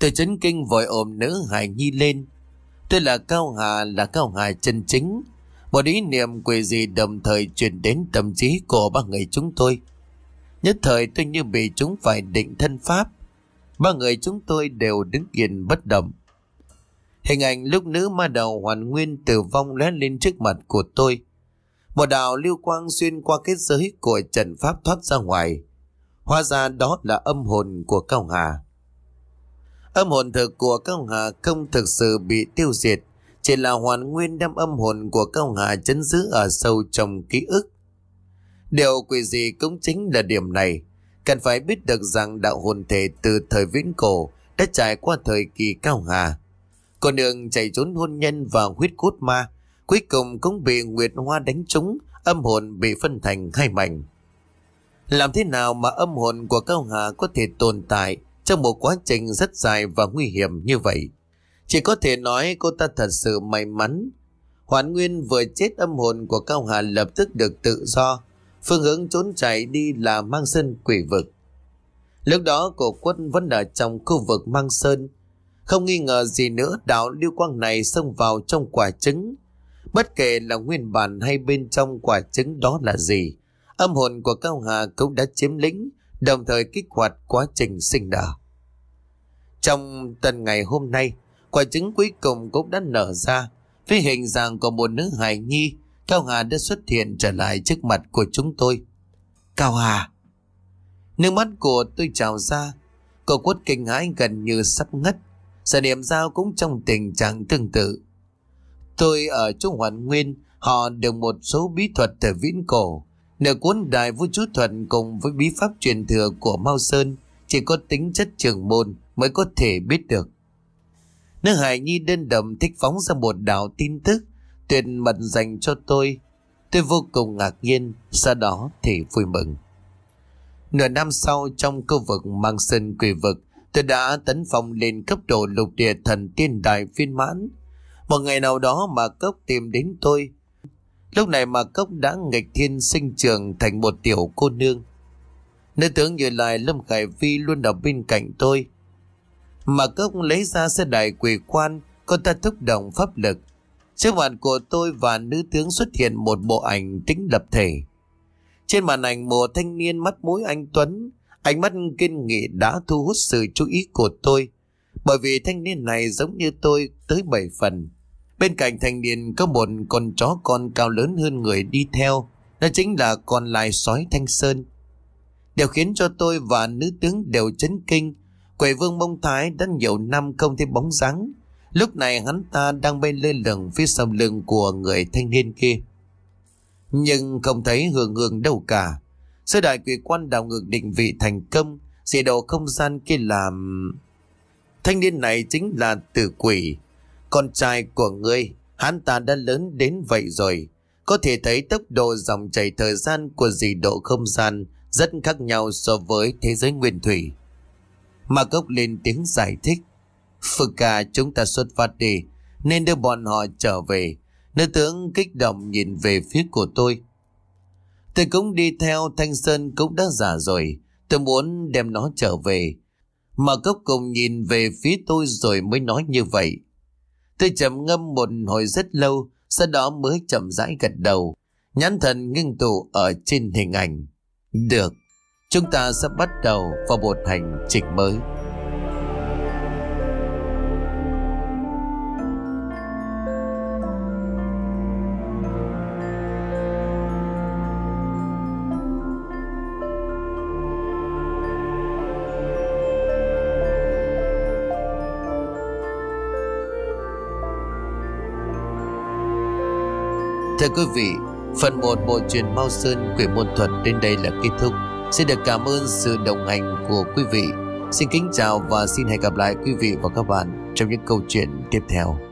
S1: Tôi chấn kinh vội ôm nữ hài nhi lên, Tôi là Cao Hà, là Cao Hà chân chính. Một ý niệm quỷ gì đồng thời truyền đến tâm trí của ba người chúng tôi. Nhất thời tôi như bị chúng phải định thân pháp. Ba người chúng tôi đều đứng yên bất động. Hình ảnh lúc nữ ma đầu hoàn nguyên tử vong lén lên trước mặt của tôi. Một đạo lưu quang xuyên qua kết giới của trận pháp thoát ra ngoài. Hóa ra đó là âm hồn của Cao Hà. Âm hồn thực của Cao Hà không thực sự bị tiêu diệt, chỉ là hoàn nguyên đem âm hồn của Cao Hà chấn giữ ở sâu trong ký ức. Điều quỷ gì cũng chính là điểm này. Cần phải biết được rằng đạo hồn thể từ thời viễn cổ đã trải qua thời kỳ Cao Hà. Con đường chạy trốn hôn nhân và huyết cốt ma, cuối cùng cũng bị Nguyệt Hoa đánh trúng, âm hồn bị phân thành hai mảnh. Làm thế nào mà âm hồn của Cao Hà có thể tồn tại trong một quá trình rất dài và nguy hiểm như vậy, chỉ có thể nói cô ta thật sự may mắn. Hoàn Nguyên vừa chết âm hồn của Cao Hà lập tức được tự do, phương hướng trốn chạy đi là mang sơn quỷ vực. Lúc đó cổ quân vẫn ở trong khu vực mang sơn, không nghi ngờ gì nữa đạo lưu quang này xông vào trong quả trứng. Bất kể là nguyên bản hay bên trong quả trứng đó là gì, âm hồn của Cao Hà cũng đã chiếm lĩnh, đồng thời kích hoạt quá trình sinh nở. Trong tuần ngày hôm nay, quả trứng cuối cùng cũng đã nở ra. Với hình dạng của một nữ hài nhi, Cao Hà đã xuất hiện trở lại trước mặt của chúng tôi. Cao Hà! Nước mắt của tôi trào ra, cô quất kinh hãi gần như sắp ngất. Sở niệm giao cũng trong tình trạng tương tự. Tôi ở Trung Hoàn Nguyên, họ được một số bí thuật từ viễn cổ, nếu cuốn đại vũ trụ thuật cùng với bí pháp truyền thừa của Mao Sơn – chỉ có tính chất trường môn mới có thể biết được. Nữ Hải Nhi đơn đầm thích phóng ra một đạo tin tức tuyệt mật dành cho tôi. Tôi vô cùng ngạc nhiên, sau đó thì vui mừng. Nửa năm sau trong khu vực mang sơn quỷ vực, tôi đã tấn phong lên cấp độ lục địa thần tiên đại viên mãn. Một ngày nào đó mà cốc tìm đến tôi. Lúc này mà cốc đã nghịch thiên sinh trường thành một tiểu cô nương. Nữ tướng nhìn lại Lâm Khải Phi luôn ở bên cạnh tôi. Mà cốc lấy ra xe đài quỷ quan, con ta thúc động pháp lực. Trước mặt của tôi và nữ tướng xuất hiện một bộ ảnh tính lập thể. Trên màn ảnh một thanh niên mắt mũi anh Tuấn, ánh mắt kinh nghị đã thu hút sự chú ý của tôi. Bởi vì thanh niên này giống như tôi tới bảy phần. Bên cạnh thanh niên có một con chó con cao lớn hơn người đi theo, đó chính là con lai sói Thanh Sơn đều khiến cho tôi và nữ tướng đều chấn kinh. Quỷ vương mông thái đã nhiều năm không thấy bóng dáng. Lúc này hắn ta đang bay lên lửng phía sau lưng của người thanh niên kia. Nhưng không thấy hưởng hưởng đâu cả. Sơ đại quỷ quan đào ngược định vị thành công, dị độ không gian kia làm... Thanh niên này chính là tử quỷ, con trai của ngươi, hắn ta đã lớn đến vậy rồi. Có thể thấy tốc độ dòng chảy thời gian của dị độ không gian rất khác nhau so với thế giới nguyên thủy. Mà gốc lên tiếng giải thích. Phật ca chúng ta xuất phát đi, nên đưa bọn họ trở về. Nữ tướng kích động nhìn về phía của tôi. Tôi cũng đi theo Thanh Sơn cũng đã già rồi. Tôi muốn đem nó trở về. Mà cốc cùng nhìn về phía tôi rồi mới nói như vậy. Tôi chậm ngâm một hồi rất lâu, sau đó mới chậm rãi gật đầu. Nhãn thần ngưng tụ ở trên hình ảnh. Được, chúng ta sẽ bắt đầu vào một hành trình mới. Thưa quý vị, Phần 1 bộ truyền Mao Sơn Quỷ Môn Thuật đến đây là kết thúc. Xin được cảm ơn sự đồng hành của quý vị. Xin kính chào và xin hẹn gặp lại quý vị và các bạn trong những câu chuyện tiếp theo.